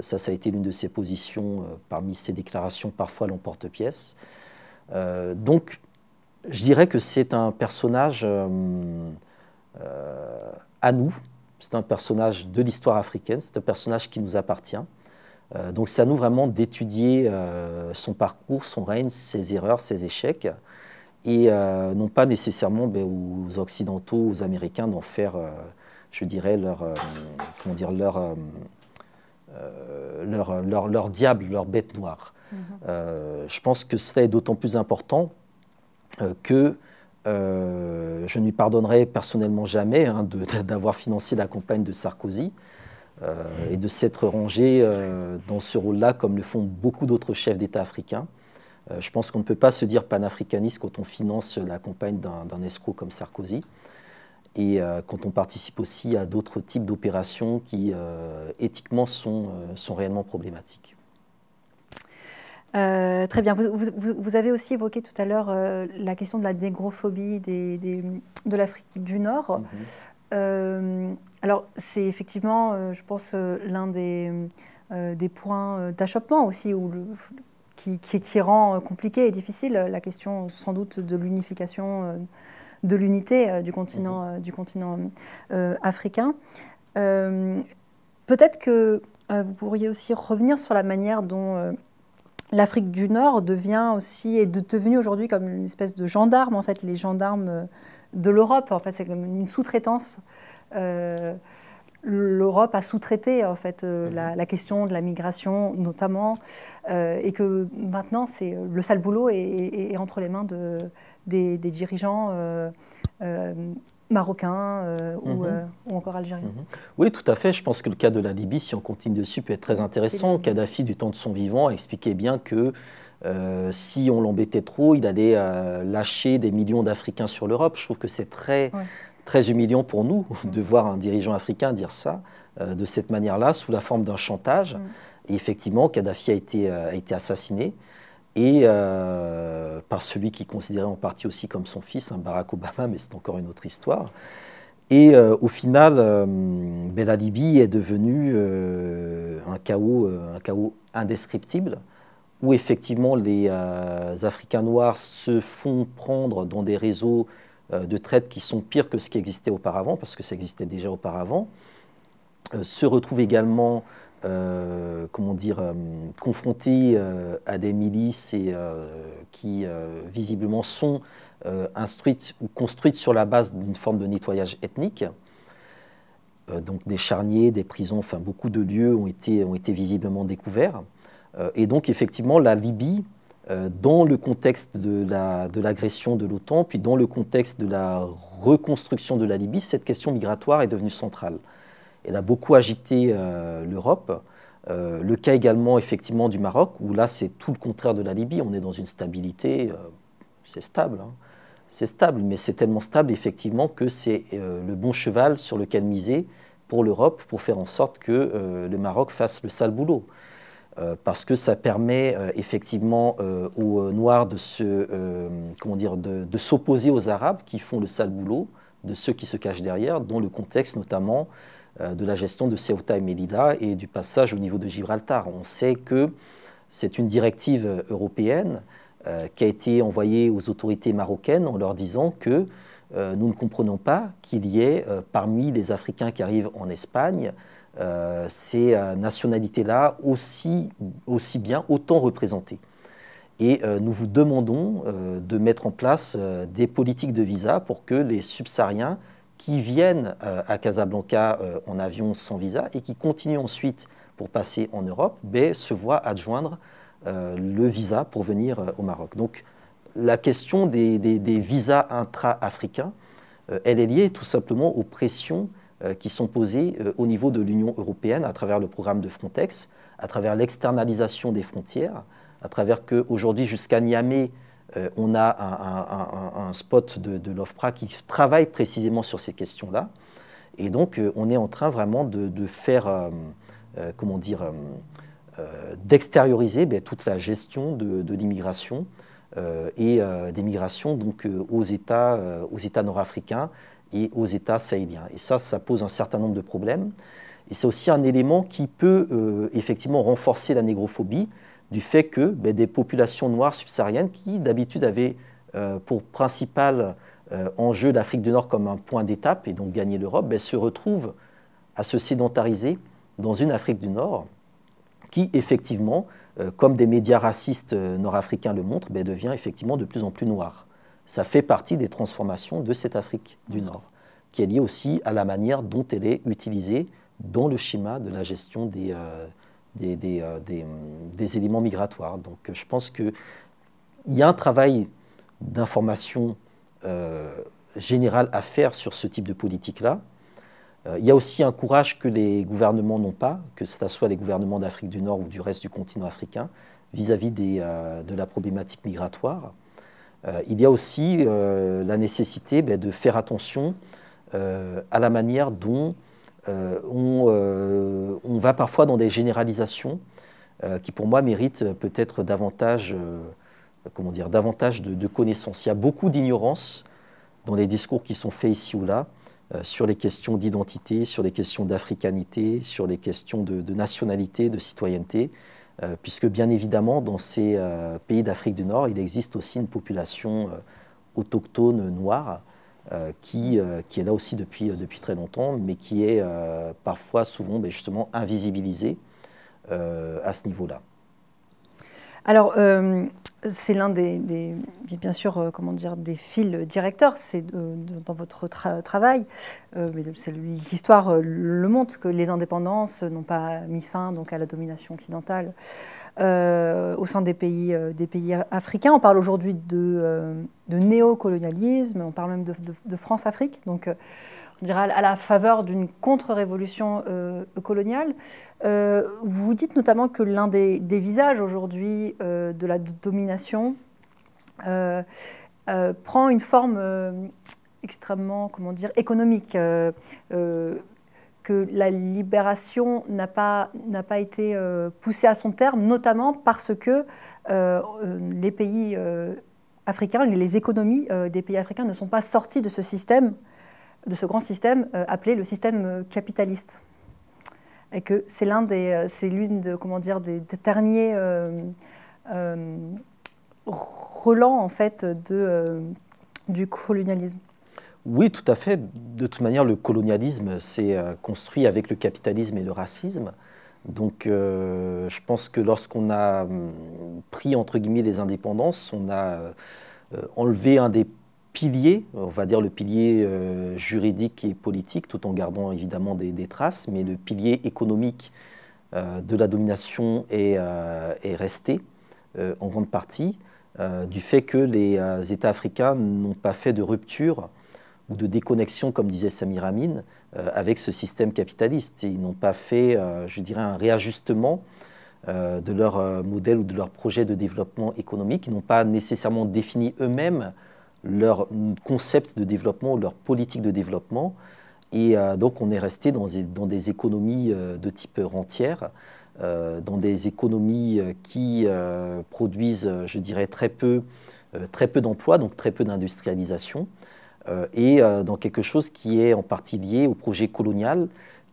Ça, ça a été l'une de ses positions parmi ses déclarations parfois l'emporte-pièce. donc, je dirais que c'est un personnage euh, euh, à nous, c'est un personnage de l'histoire africaine, c'est un personnage qui nous appartient. Euh, donc c'est à nous vraiment d'étudier son parcours, son règne, ses erreurs, ses échecs, et non pas nécessairement ben, aux Occidentaux, aux Américains d'en faire, je dirais, leur, comment dire, leur, leur, leur, diable, leur bête noire. Mm-hmm. je pense que cela est d'autant plus important euh, que euh, je ne lui pardonnerai personnellement jamais hein, d'avoir financé la campagne de Sarkozy euh, et de s'être rangé dans ce rôle-là comme le font beaucoup d'autres chefs d'État africains. je pense qu'on ne peut pas se dire panafricaniste quand on finance la campagne d'un escroc comme Sarkozy et quand on participe aussi à d'autres types d'opérations qui éthiquement sont, sont réellement problématiques. Euh, très bien. Vous, avez aussi évoqué tout à l'heure euh, la question de la négrophobie des, de l'Afrique du Nord. Mhm. Euh, alors, c'est effectivement, je pense, l'un des, des, points d'achoppement aussi qui, qui, rend compliqué et difficile la question sans doute de l'unification, de l'unité du continent, mhm. du continent africain. Peut-être que vous pourriez aussi revenir sur la manière dont l'Afrique du Nord devient aussi, est devenue aujourd'hui comme une espèce de gendarme, en fait, les gendarmes euh, de l'Europe. En fait, c'est comme une sous-traitance. Euh, L'Europe a sous-traité en fait euh, mhm. la, question de la migration notamment, et que maintenant c'est le sale boulot est, entre les mains de, des, des dirigeants marocains euh, mhm. euh, ou, encore algériens. Mhm. Oui, tout à fait. Je pense que le cas de la Libye, si on continue dessus, peut être très intéressant. Kadhafi, du temps de son vivant, a expliqué bien que euh, si on l'embêtait trop, il allait lâcher des millions d'Africains sur l'Europe. Je trouve que c'est très, très humiliant pour nous mm. de voir un dirigeant africain dire ça de cette manière-là, sous la forme d'un chantage. Mm. Et effectivement, Kadhafi a été, a été assassiné et euh, par celui qui considérait en partie aussi comme son fils, un hein, Barack Obama, mais c'est encore une autre histoire. Et euh, au final, euh, la Libye est devenue un, chaos, un chaos indescriptible, où effectivement les Africains noirs se font prendre dans des réseaux de traite qui sont pires que ce qui existait auparavant, parce que ça existait déjà auparavant, se retrouvent également euh, comment dire, euh, confrontés euh, à des milices qui visiblement sont instruites ou construites sur la base d'une forme de nettoyage ethnique. donc des charniers, des prisons, enfin beaucoup de lieux ont été, visiblement découverts. et donc effectivement la Libye, dans le contexte de l'agression de l'OTAN, puis dans le contexte de la reconstruction de la Libye, cette question migratoire est devenue centrale. Elle a beaucoup agité euh, l'Europe. Euh, le cas également effectivement du Maroc, où là c'est tout le contraire de la Libye, on est dans une stabilité, euh, c'est stable, hein. c'est stable, mais c'est tellement stable effectivement que c'est le bon cheval sur lequel miser pour l'Europe pour faire en sorte que le Maroc fasse le sale boulot. parce que ça permet effectivement aux Noirs de comment dire, de, de s'opposer aux Arabes qui font le sale boulot, de ceux qui se cachent derrière, dont le contexte notamment euh, de la gestion de Ceuta et Melilla et du passage au niveau de Gibraltar. On sait que c'est une directive européenne euh, qui a été envoyée aux autorités marocaines en leur disant que euh, nous ne comprenons pas qu'il y ait parmi les Africains qui arrivent en Espagne ces nationalités-là aussi, aussi bien, autant représentées. Et nous vous demandons de mettre en place des politiques de visa pour que les subsahariens qui viennent euh, à Casablanca euh, en avion sans visa et qui continuent ensuite pour passer en Europe, se voient adjoindre euh, le visa pour venir au Maroc. Donc la question des, visas intra-africains, elle est liée tout simplement aux pressions qui sont posées au niveau de l'Union européenne à travers le programme de Frontex, à travers l'externalisation des frontières, à travers qu'aujourd'hui jusqu'à Niamey, euh, on a un, spot de, de l'OFPRA qui travaille précisément sur ces questions-là. Et donc, euh, on est en train vraiment de, faire, euh, comment dire, d'extérioriser ben, toute la gestion de, l'immigration et des migrations donc, aux États, aux États nord-africains et aux États sahéliens. Et ça, ça pose un certain nombre de problèmes. Et c'est aussi un élément qui peut effectivement renforcer la négrophobie, du fait que ben, des populations noires subsahariennes qui d'habitude avaient euh, pour principal euh, enjeu l'Afrique du Nord comme un point d'étape et donc gagner l'Europe, ben, se retrouvent à se sédentariser dans une Afrique du Nord qui effectivement, euh, comme des médias racistes nord-africains le montrent, ben, devient effectivement de plus en plus noire. Ça fait partie des transformations de cette Afrique du Nord, qui est liée aussi à la manière dont elle est utilisée dans le schéma de la gestion des, euh, des, éléments migratoires. Donc euh, je pense qu'il y a un travail d'information euh, générale à faire sur ce type de politique-là. il y a aussi un courage que les gouvernements n'ont pas, que ce soit les gouvernements d'Afrique du Nord ou du reste du continent africain, vis-à-vis de la problématique migratoire. il y a aussi la nécessité ben, de faire attention à la manière dont euh, euh, on, va parfois dans des généralisations euh, qui, pour moi, méritent peut-être davantage, dire, davantage de, connaissances. Il y a beaucoup d'ignorance dans les discours qui sont faits ici ou là sur les questions d'identité, sur les questions d'africanité, sur les questions de, nationalité, de citoyenneté, puisque bien évidemment, dans ces pays d'Afrique du Nord, il existe aussi une population autochtone noire euh, euh, qui, est là aussi euh, depuis, très longtemps, mais qui est parfois, souvent, ben, justement, invisibilisé à ce niveau-là. Alors, euh, c'est l'un des, bien sûr, euh, comment dire, des fils directeurs, c'est euh, dans votre travail, l'histoire le montre, que les indépendances n'ont pas mis fin donc, à la domination occidentale au sein des pays, des pays africains. On parle aujourd'hui de, néocolonialisme, on parle même de, France-Afrique, donc à la faveur d'une contre-révolution euh, coloniale. Euh, vous dites notamment que l'un des, visages aujourd'hui euh, de la domination prend une forme extrêmement, comment dire, économique. que la libération n'a pas, n'a pas été poussée à son terme, notamment parce que les pays africains, les économies des pays africains ne sont pas sortis de ce système de ce grand système euh, appelé le système euh, capitaliste. Et que c'est l'un des, euh, c'est l'une de, comment dire, des, derniers relents en fait de, du colonialisme. Oui, tout à fait. De toute manière, le colonialisme s'est construit avec le capitalisme et le racisme. Donc, je pense que lorsqu'on a hum, pris entre guillemets les indépendances, on a enlevé un des pilier, on va dire le pilier euh, juridique et politique, tout en gardant évidemment des, traces, mais le pilier économique euh, de la domination est, euh, est resté en grande partie du fait que les États africains n'ont pas fait de rupture ou de déconnexion, comme disait Samir Amin, avec ce système capitaliste. Ils n'ont pas fait, je dirais, un réajustement de leur modèle ou de leur projet de développement économique. Ils n'ont pas nécessairement défini eux-mêmes leur concept de développement, leur politique de développement. Et euh, donc on est resté dans, des économies euh, de type rentière, euh, dans des économies qui produisent, je dirais, très peu, très peu d'emplois, donc très peu d'industrialisation, et dans quelque chose qui est en partie lié au projet colonial,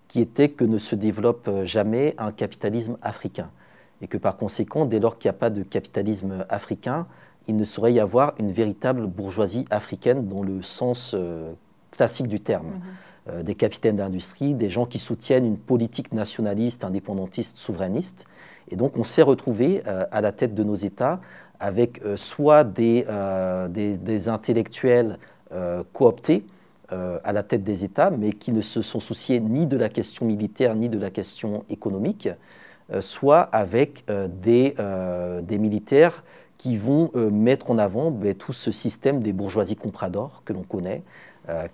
qui était que ne se développe jamais un capitalisme africain. Et que par conséquent, dès lors qu'il n'y a pas de capitalisme africain, il ne saurait y avoir une véritable bourgeoisie africaine dans le sens euh, classique du terme. Mhm. Euh, des capitaines d'industrie, des gens qui soutiennent une politique nationaliste, indépendantiste, souverainiste. Et donc on s'est retrouvé euh, à la tête de nos États avec soit des, intellectuels cooptés à la tête des États, mais qui ne se sont souciés ni de la question militaire ni de la question économique, soit avec des militaires qui vont euh, mettre en avant ben, tout ce système des bourgeoisies compradors que l'on connaît,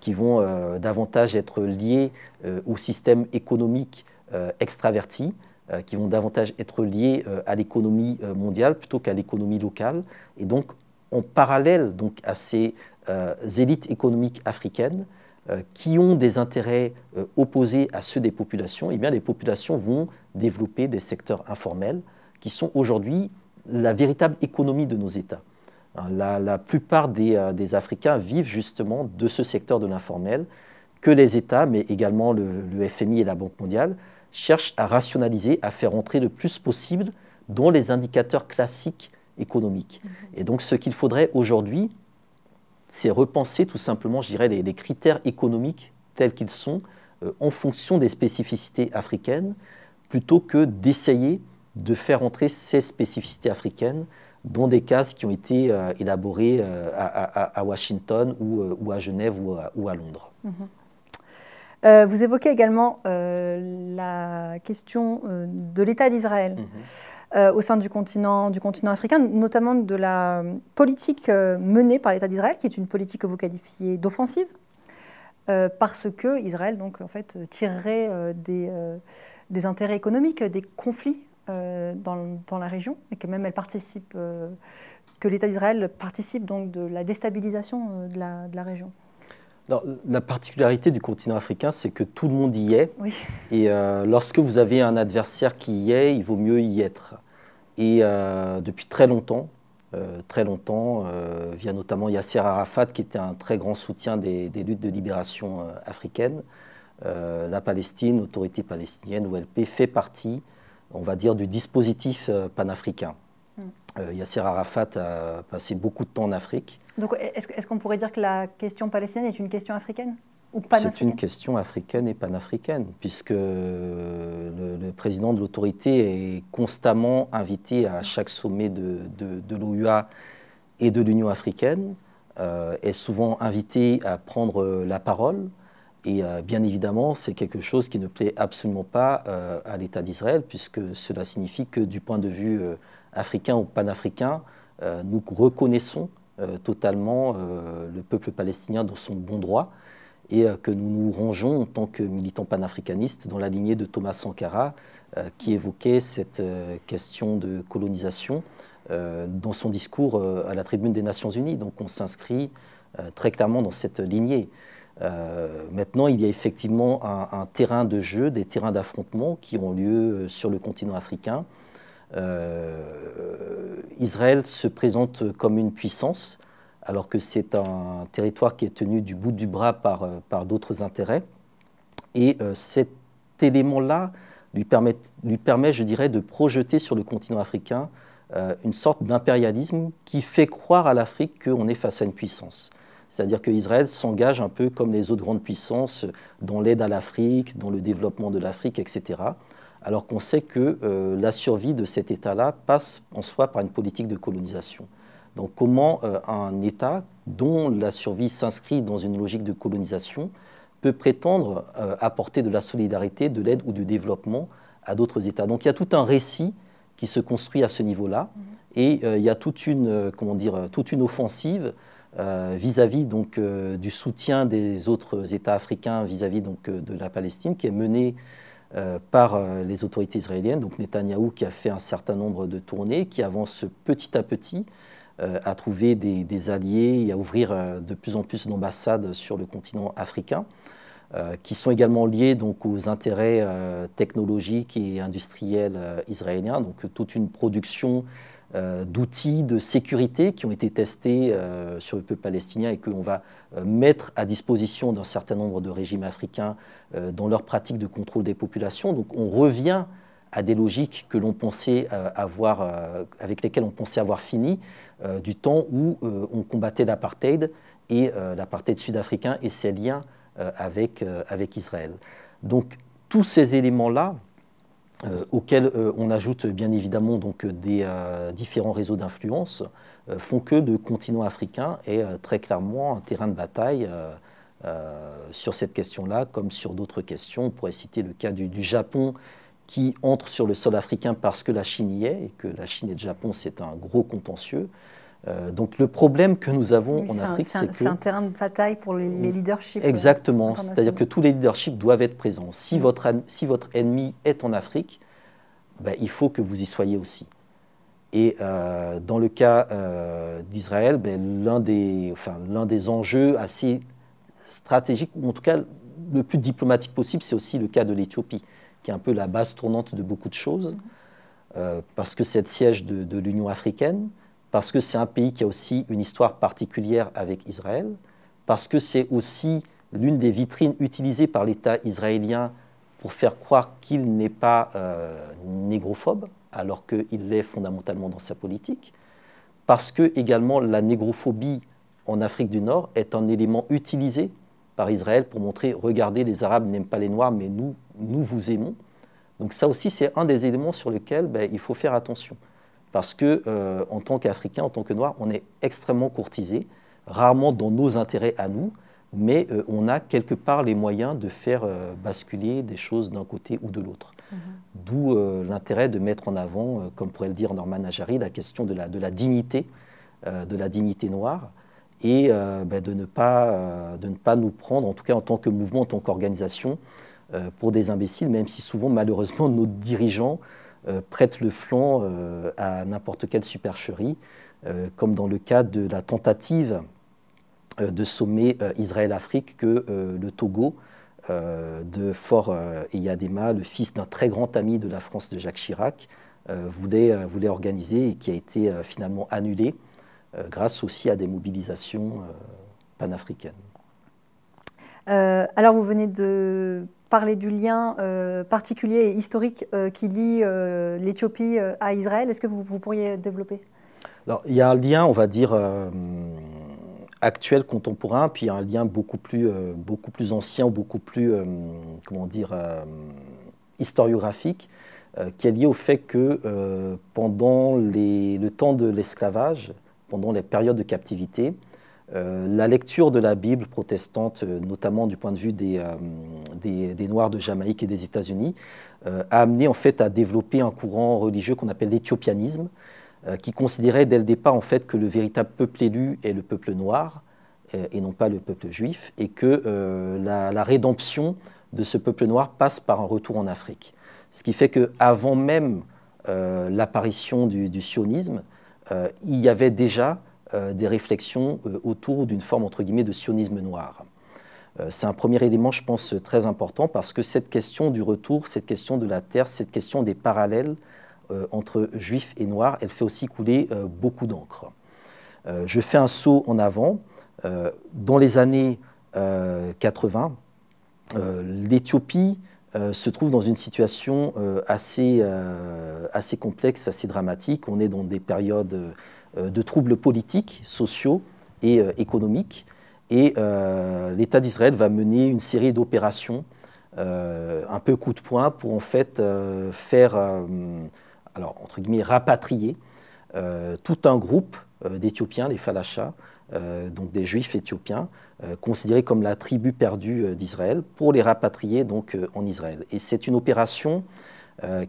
qui vont davantage être liés au euh, système économique extraverti, qui vont davantage être liés à l'économie euh, mondiale plutôt qu'à l'économie locale. Et donc, en parallèle donc, à ces élites économiques africaines, qui ont des intérêts opposés à ceux des populations, et eh bien, les populations vont développer des secteurs informels qui sont aujourd'hui la véritable économie de nos États. Hein, la, plupart euh, des, Africains vivent justement de ce secteur de l'informel que les États, mais également le, FMI et la Banque mondiale, cherchent à rationaliser, à faire entrer le plus possible dans les indicateurs classiques économiques. Mhm. Et donc ce qu'il faudrait aujourd'hui, c'est repenser tout simplement, je dirais, les, critères économiques tels qu'ils sont euh, en fonction des spécificités africaines, plutôt que d'essayer de faire entrer ces spécificités africaines dans des cases qui ont été euh, élaborées euh, à, Washington euh, ou, à Genève ou à, Londres. Mhm. vous évoquez également la question de l'État d'Israël mhm. au sein du continent, du continent africain, notamment de la politique menée par l'État d'Israël, qui est une politique que vous qualifiez d'offensive. parce que Israël donc en fait tirerait des, des, intérêts économiques, des conflits euh, dans, la région et que même elle participe, euh, que l'État d'Israël participe donc de la déstabilisation euh, de la, région. la particularité du continent africain, c'est que tout le monde y est. Et lorsque vous avez un adversaire qui y est, il vaut mieux y être. Et depuis très longtemps, très longtemps, via notamment Yasser Arafat, qui était un très grand soutien des, des luttes de libération africaine, la Palestine, l'autorité palestinienne, OLP, fait partie on va dire, du dispositif euh, panafricain. Hmm. Euh, Yasser Arafat a passé beaucoup de temps en Afrique. Donc est-ce qu'on pourrait dire que la question palestinienne est une question africaine c'est une question africaine et panafricaine, puisque euh, le, président de l'autorité est constamment invité à chaque sommet de, l'OUA et de l'Union africaine, est souvent invité à prendre la parole, et euh, bien évidemment, c'est quelque chose qui ne plaît absolument pas euh, à l'État d'Israël, puisque cela signifie que du point de vue euh, africain ou panafricain, nous reconnaissons totalement le peuple palestinien dans son bon droit et que nous nous rangeons en tant que militants panafricanistes dans la lignée de Thomas Sankara, qui évoquait cette question de colonisation dans son discours à la tribune des Nations Unies. Donc on s'inscrit très clairement dans cette lignée. Euh, maintenant, il y a effectivement un, terrain de jeu, des terrains d'affrontement qui ont lieu euh, sur le continent africain. Euh, Israël se présente comme une puissance, alors que c'est un territoire qui est tenu du bout du bras par, par d'autres intérêts. Et cet élément-là lui permet, lui permet, je dirais, de projeter sur le continent africain une sorte d'impérialisme qui fait croire à l'Afrique qu'on est face à une puissance. C'est-à-dire qu'Israël s'engage un peu comme les autres grandes puissances dans l'aide à l'Afrique, dans le développement de l'Afrique, etc. Alors qu'on sait que euh, la survie de cet État-là passe en soi par une politique de colonisation. Donc comment euh, un État dont la survie s'inscrit dans une logique de colonisation peut prétendre euh, apporter de la solidarité, de l'aide ou du développement à d'autres États. Donc il y a tout un récit qui se construit à ce niveau-là mmh. et il y a toute une, comment dire, toute une offensive euh, vis-à-vis donc euh, du soutien des autres États africains vis-à-vis donc euh, de la Palestine, qui est menée par les autorités israéliennes. Donc Netanyahou qui a fait un certain nombre de tournées, qui avance petit à petit à trouver des, alliés et à ouvrir de plus en plus d'ambassades sur le continent africain, qui sont également liés donc, aux intérêts technologiques et industriels israéliens, donc toute une production euh, d'outils de sécurité qui ont été testés euh, sur le peuple palestinien et que l'on va euh, mettre à disposition d'un certain nombre de régimes africains dans leur pratique de contrôle des populations. Donc on revient à des logiques que l'on pensait avoir, avec lesquelles on pensait avoir fini, du temps où on combattait l'apartheid et l'apartheid sud-africain et ses liens avec, avec Israël. Donc tous ces éléments-là, euh, auxquels euh, on ajoute bien évidemment donc, euh, des différents réseaux d'influence, font que le continent africain est très clairement un terrain de bataille sur cette question-là, comme sur d'autres questions. On pourrait citer le cas du, Japon qui entre sur le sol africain parce que la Chine y est, et que la Chine et le Japon, c'est un gros contentieux. Euh, donc le problème que nous avons en Afrique, c'est que... C'est un terrain de bataille pour les, leaderships. Euh, Exactement, c'est-à-dire que tous les leaderships doivent être présents. Si, mm. votre, si votre ennemi est en Afrique, ben, il faut que vous y soyez aussi. Et euh, dans le cas d'Israël, ben, l'un des, enfin, des enjeux assez stratégiques, ou en tout cas le plus diplomatique possible, c'est aussi le cas de l'Éthiopie, qui est un peu la base tournante de beaucoup de choses, mm. parce que c'est le siège de l'Union africaine parce que c'est un pays qui a aussi une histoire particulière avec Israël, parce que c'est aussi l'une des vitrines utilisées par l'État israélien pour faire croire qu'il n'est pas euh, négrophobe, alors qu'il l'est fondamentalement dans sa politique, parce que également la négrophobie en Afrique du Nord est un élément utilisé par Israël pour montrer, regardez, les Arabes n'aiment pas les Noirs, mais nous, nous vous aimons. Donc ça aussi, c'est un des éléments sur lesquels ben, il faut faire attention parce que euh, en tant qu'Africain, en tant que Noir, on est extrêmement courtisé, rarement dans nos intérêts à nous, mais euh, on a quelque part les moyens de faire euh, basculer des choses d'un côté ou de l'autre. Mm-hmm. D'où l'intérêt de mettre en avant, comme pourrait le dire Norman Najari, la question de la, dignité, de la dignité noire, et ben, de ne pas nous prendre, en tout cas en tant que mouvement, en tant qu'organisation, pour des imbéciles, même si souvent, malheureusement, nos dirigeants euh, prête le flanc euh, à n'importe quelle supercherie, euh, comme dans le cas de la tentative de sommet Israël-Afrique que le Togo de Fort Eyadema, le fils d'un très grand ami de la France de Jacques Chirac, voulait, organiser et qui a été finalement annulé grâce aussi à des mobilisations panafricaines. alors, vous venez de parler du lien euh, particulier et historique euh, qui lie euh, l'Éthiopie à Israël. Est-ce que vous, pourriez développer Alors, il y a un lien, on va dire, actuel, contemporain, puis il a un lien beaucoup plus, beaucoup plus ancien, beaucoup plus, comment dire, historiographique, qui est lié au fait que pendant le temps de l'esclavage, pendant les périodes de captivité, euh, la lecture de la Bible protestante, euh, notamment du point de vue euh, des, Noirs de Jamaïque et des États-Unis, a amené en fait à développer un courant religieux qu'on appelle l'éthiopianisme, qui considérait dès le départ en fait que le véritable peuple élu est le peuple noir et non pas le peuple juif, et que la, rédemption de ce peuple noir passe par un retour en Afrique. Ce qui fait que avant même l'apparition du sionisme, il y avait déjà euh, des réflexions euh, autour d'une forme, entre guillemets, de sionisme noir. Euh, c'est un premier élément, je pense, très important parce que cette question du retour, cette question de la terre, cette question des parallèles entre juifs et noirs, elle fait aussi couler beaucoup d'encre. je fais un saut en avant. dans les années 80, l'Éthiopie se trouve dans une situation assez, assez complexe, assez dramatique. On est dans des périodes euh, de troubles politiques, sociaux et euh, économiques. Et euh, l'État d'Israël va mener une série d'opérations un peu coup de poing pour en fait faire, entre guillemets, rapatrier tout un groupe d'Éthiopiens, les Falachas, donc des juifs éthiopiens, considérés comme la tribu perdue d'Israël, pour les rapatrier donc en Israël. Et c'est une opération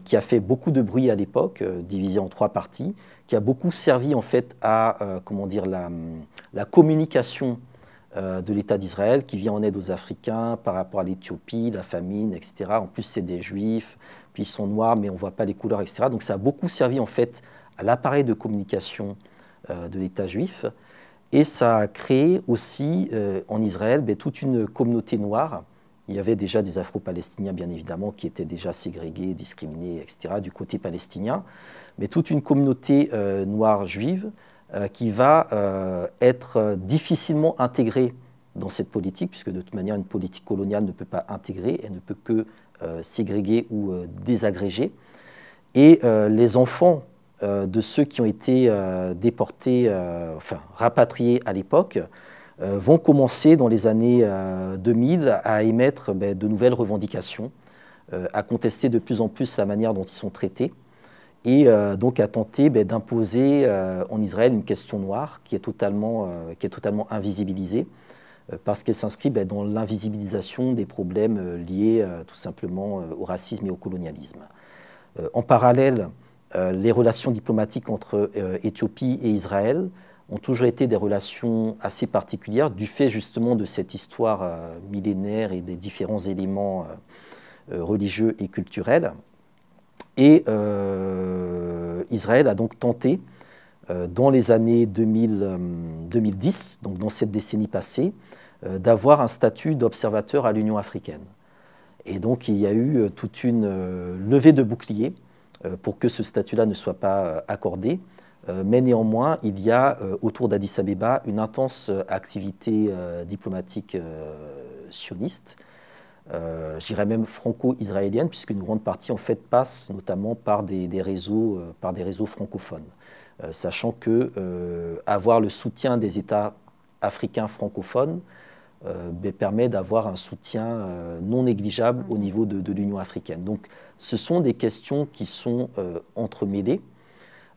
qui a fait beaucoup de bruit à l'époque, divisée en trois parties qui a beaucoup servi en fait à euh, comment dire, la, communication euh, de l'État d'Israël qui vient en aide aux Africains par rapport à l'Éthiopie, la famine, etc. En plus, c'est des Juifs, puis ils sont noirs, mais on ne voit pas les couleurs, etc. Donc ça a beaucoup servi en fait à l'appareil de communication euh, de l'État juif. Et ça a créé aussi en Israël ben, toute une communauté noire il y avait déjà des Afro-Palestiniens, bien évidemment, qui étaient déjà ségrégés, discriminés, etc., du côté palestinien, mais toute une communauté euh, noire juive euh, qui va euh, être difficilement intégrée dans cette politique, puisque de toute manière, une politique coloniale ne peut pas intégrer, elle ne peut que ségréguer ou désagréger. Et les enfants de ceux qui ont été déportés, enfin rapatriés à l'époque, euh, vont commencer dans les années 2000 euh, à émettre ben, de nouvelles revendications, euh, à contester de plus en plus la manière dont ils sont traités et donc à tenter ben, d'imposer en Israël une question noire qui est totalement, invisibilisée parce qu'elle s'inscrit ben, dans l'invisibilisation des problèmes liés tout simplement au racisme et au colonialisme. en parallèle, les relations diplomatiques entre Éthiopie et Israël ont toujours été des relations assez particulières du fait justement de cette histoire euh, millénaire et des différents éléments euh, euh, religieux et culturels. Et Israël a donc tenté, dans les années 2010, donc dans cette décennie passée, d'avoir un statut d'observateur à l'Union africaine. Et donc il y a eu toute une levée de boucliers pour que ce statut-là ne soit pas accordé. Euh, mais néanmoins, il y a euh, autour d'Addis Abeba une intense euh, activité diplomatique sioniste, j'irais même franco-israélienne, puisque une grande partie en fait passe notamment par des, réseaux, par des réseaux francophones. sachant que avoir le soutien des États africains francophones, ben, permet d'avoir un soutien non négligeable au mmh. niveau de, l'Union africaine. Donc ce sont des questions qui sont entremêlées.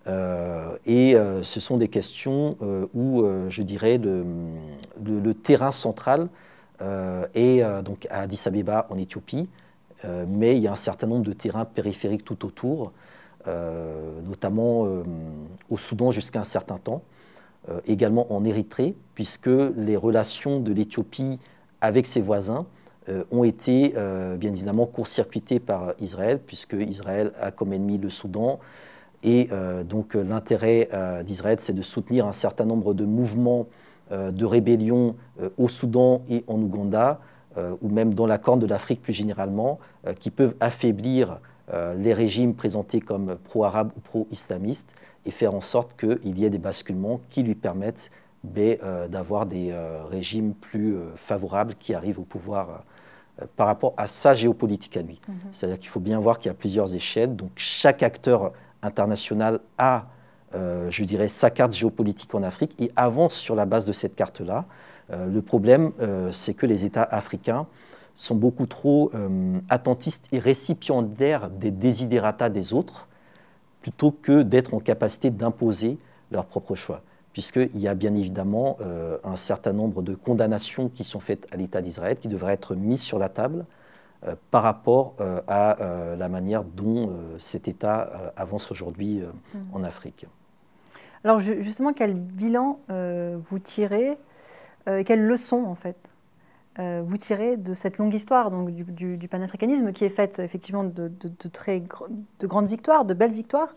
Euh, et euh, ce sont des questions euh, où, je dirais, le terrain central est donc à Addis Abeba en Éthiopie, mais il y a un certain nombre de terrains périphériques tout autour, notamment au Soudan jusqu'à un certain temps, également en Érythrée, puisque les relations de l'Éthiopie avec ses voisins ont été bien évidemment court-circuitées par Israël, puisque Israël a comme ennemi le Soudan, et euh, donc euh, l'intérêt euh, d'Israël, c'est de soutenir un certain nombre de mouvements de rébellion au Soudan et en Ouganda, ou même dans la Corne de l'Afrique plus généralement, qui peuvent affaiblir les régimes présentés comme pro-arabes ou pro-islamistes et faire en sorte qu'il y ait des basculements qui lui permettent ben, d'avoir des régimes plus favorables qui arrivent au pouvoir par rapport à sa géopolitique à lui. Mhm. C'est-à-dire qu'il faut bien voir qu'il y a plusieurs échelles, donc chaque acteur International a, euh, je dirais, sa carte géopolitique en Afrique et avance sur la base de cette carte-là. Euh, le problème, euh, c'est que les États africains sont beaucoup trop attentistes et récipiendaires des desiderata des autres, plutôt que d'être en capacité d'imposer leurs propres choix. Puisqu'il y a bien évidemment un certain nombre de condamnations qui sont faites à l'État d'Israël, qui devraient être mises sur la table euh, par rapport euh, à euh, la manière dont cet État avance aujourd'hui mmh. en Afrique. Alors justement, quel bilan vous tirez, quelles leçons en fait vous tirez de cette longue histoire du, panafricanisme qui est faite effectivement de, très de grandes victoires, de belles victoires,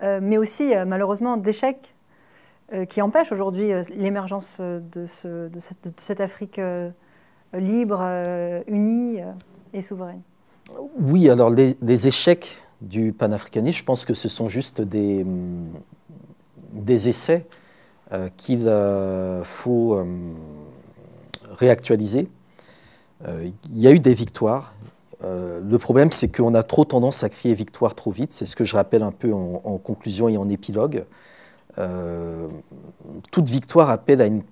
mais aussi malheureusement d'échecs qui empêchent aujourd'hui l'émergence de, cette Afrique libre, unie oui, alors les, échecs du panafricanisme, je pense que ce sont juste des, mm, essais euh, qu'il euh, faut euh, réactualiser. Il y a eu des victoires. le problème, c'est qu'on a trop tendance à crier victoire trop vite. C'est ce que je rappelle un peu en, conclusion et en épilogue. toute victoire appelle à une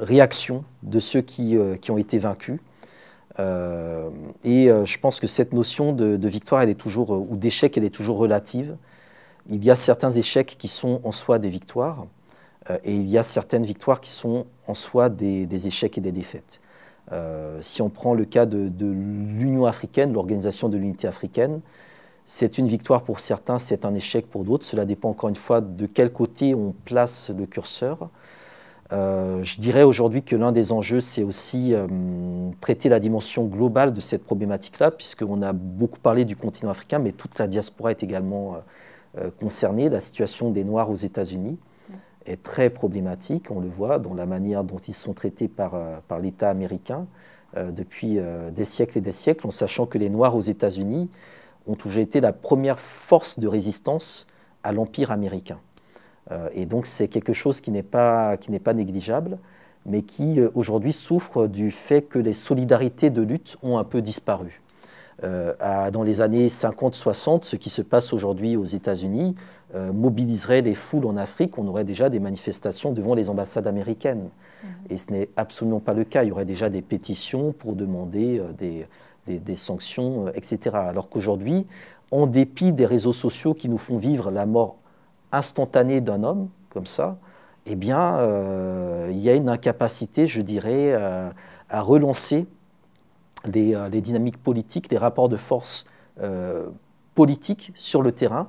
réaction de ceux qui ont été vaincus. Euh, et euh, je pense que cette notion de, victoire, elle est toujours, euh, ou d'échec, elle est toujours relative. Il y a certains échecs qui sont en soi des victoires, et il y a certaines victoires qui sont en soi des, échecs et des défaites. si on prend le cas de, de l'Union africaine, l'organisation de l'unité africaine, c'est une victoire pour certains, c'est un échec pour d'autres. Cela dépend encore une fois de quel côté on place le curseur. Euh, je dirais aujourd'hui que l'un des enjeux, c'est aussi euh, traiter la dimension globale de cette problématique-là, puisqu'on a beaucoup parlé du continent africain, mais toute la diaspora est également euh, concernée. La situation des Noirs aux États-Unis est très problématique, on le voit, dans la manière dont ils sont traités par l'État américain depuis des siècles et des siècles, en sachant que les Noirs aux États-Unis ont toujours été la première force de résistance à l'Empire américain. Euh, et donc c'est quelque chose qui n'est pas, négligeable, mais qui euh, aujourd'hui souffre du fait que les solidarités de lutte ont un peu disparu. Euh, dans les années 50-60, ce qui se passe aujourd'hui aux États-Unis mobiliserait des foules en Afrique, on aurait déjà des manifestations devant les ambassades américaines. Mmh. Et ce n'est absolument pas le cas. Il y aurait déjà des pétitions pour demander des, des, sanctions, etc. Alors qu'aujourd'hui, en dépit des réseaux sociaux qui nous font vivre la mort instantanée d'un homme, comme ça, eh bien, euh, il y a une incapacité, je dirais, euh, à relancer euh, les, dynamiques politiques, les rapports de force politiques sur le terrain,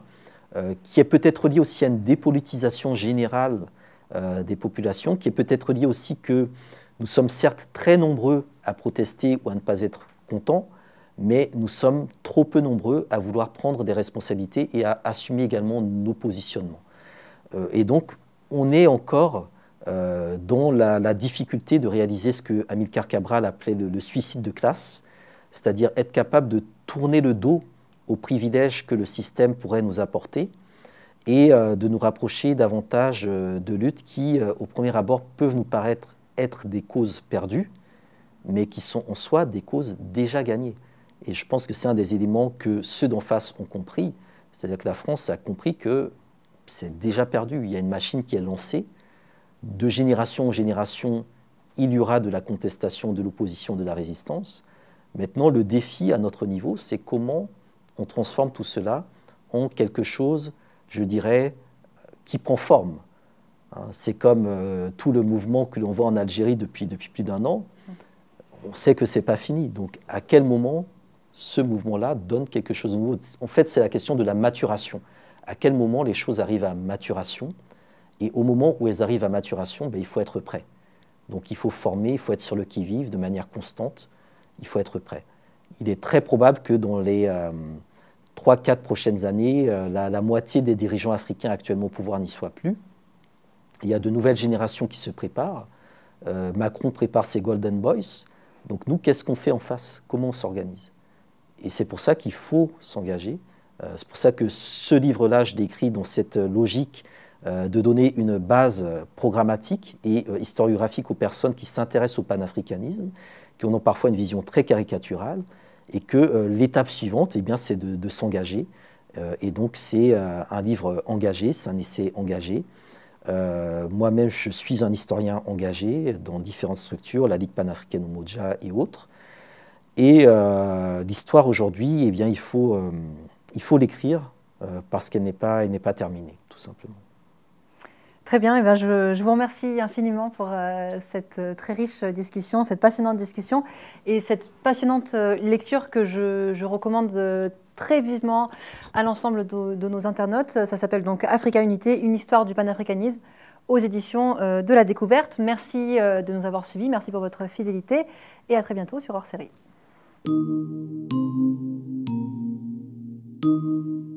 qui est peut-être lié aussi à une dépolitisation générale des populations, qui est peut-être lié aussi que nous sommes certes très nombreux à protester ou à ne pas être contents, mais nous sommes trop peu nombreux à vouloir prendre des responsabilités et à assumer également nos positionnements. Euh, et donc, on est encore euh, dans la, difficulté de réaliser ce que Amilcar Cabral appelait le, suicide de classe, c'est-à-dire être capable de tourner le dos aux privilèges que le système pourrait nous apporter et euh, de nous rapprocher davantage de luttes qui, au premier abord, peuvent nous paraître être des causes perdues, mais qui sont en soi des causes déjà gagnées. Et je pense que c'est un des éléments que ceux d'en face ont compris. C'est-à-dire que la France a compris que c'est déjà perdu. Il y a une machine qui est lancée. De génération en génération, il y aura de la contestation, de l'opposition, de la résistance. Maintenant, le défi à notre niveau, c'est comment on transforme tout cela en quelque chose, je dirais, qui prend forme. Hein, c'est comme euh, tout le mouvement que l'on voit en Algérie depuis, depuis plus d'un an. On sait que ce n'est pas fini. Donc, à quel moment ce mouvement-là donne quelque chose de nouveau. En fait, c'est la question de la maturation. À quel moment les choses arrivent à maturation Et au moment où elles arrivent à maturation, ben, il faut être prêt. Donc il faut former, il faut être sur le qui-vive de manière constante, il faut être prêt. Il est très probable que dans les 3-4 euh, prochaines années, euh, la, moitié des dirigeants africains actuellement au pouvoir n'y soient plus. Il y a de nouvelles générations qui se préparent. Euh, Macron prépare ses Golden Boys. Donc nous, qu'est-ce qu'on fait en face Comment on s'organise et c'est pour ça qu'il faut s'engager. Euh, c'est pour ça que ce livre-là, je décris dans cette logique euh, de donner une base euh, programmatique et historiographique aux personnes qui s'intéressent au panafricanisme, qui en ont parfois une vision très caricaturale, et que l'étape suivante, eh bien, c'est de, s'engager. et donc c'est un livre engagé, c'est un essai engagé. Moi-même, je suis un historien engagé dans différentes structures, la Ligue panafricaine au Moja et autres. Et euh, l'histoire aujourd'hui, et eh bien, il faut, euh, il faut l'écrire euh, parce qu'elle n'est pas, elle n'est pas terminée, tout simplement. Très bien, et eh bien je, vous remercie infiniment pour cette très riche discussion, cette passionnante discussion et cette passionnante lecture que je, recommande très vivement à l'ensemble de, de, nos internautes. Ça s'appelle donc Africa Unité, une histoire du panafricanisme aux éditions de la découverte. Merci de nous avoir suivis, merci pour votre fidélité et à très bientôt sur hors série. Thank you.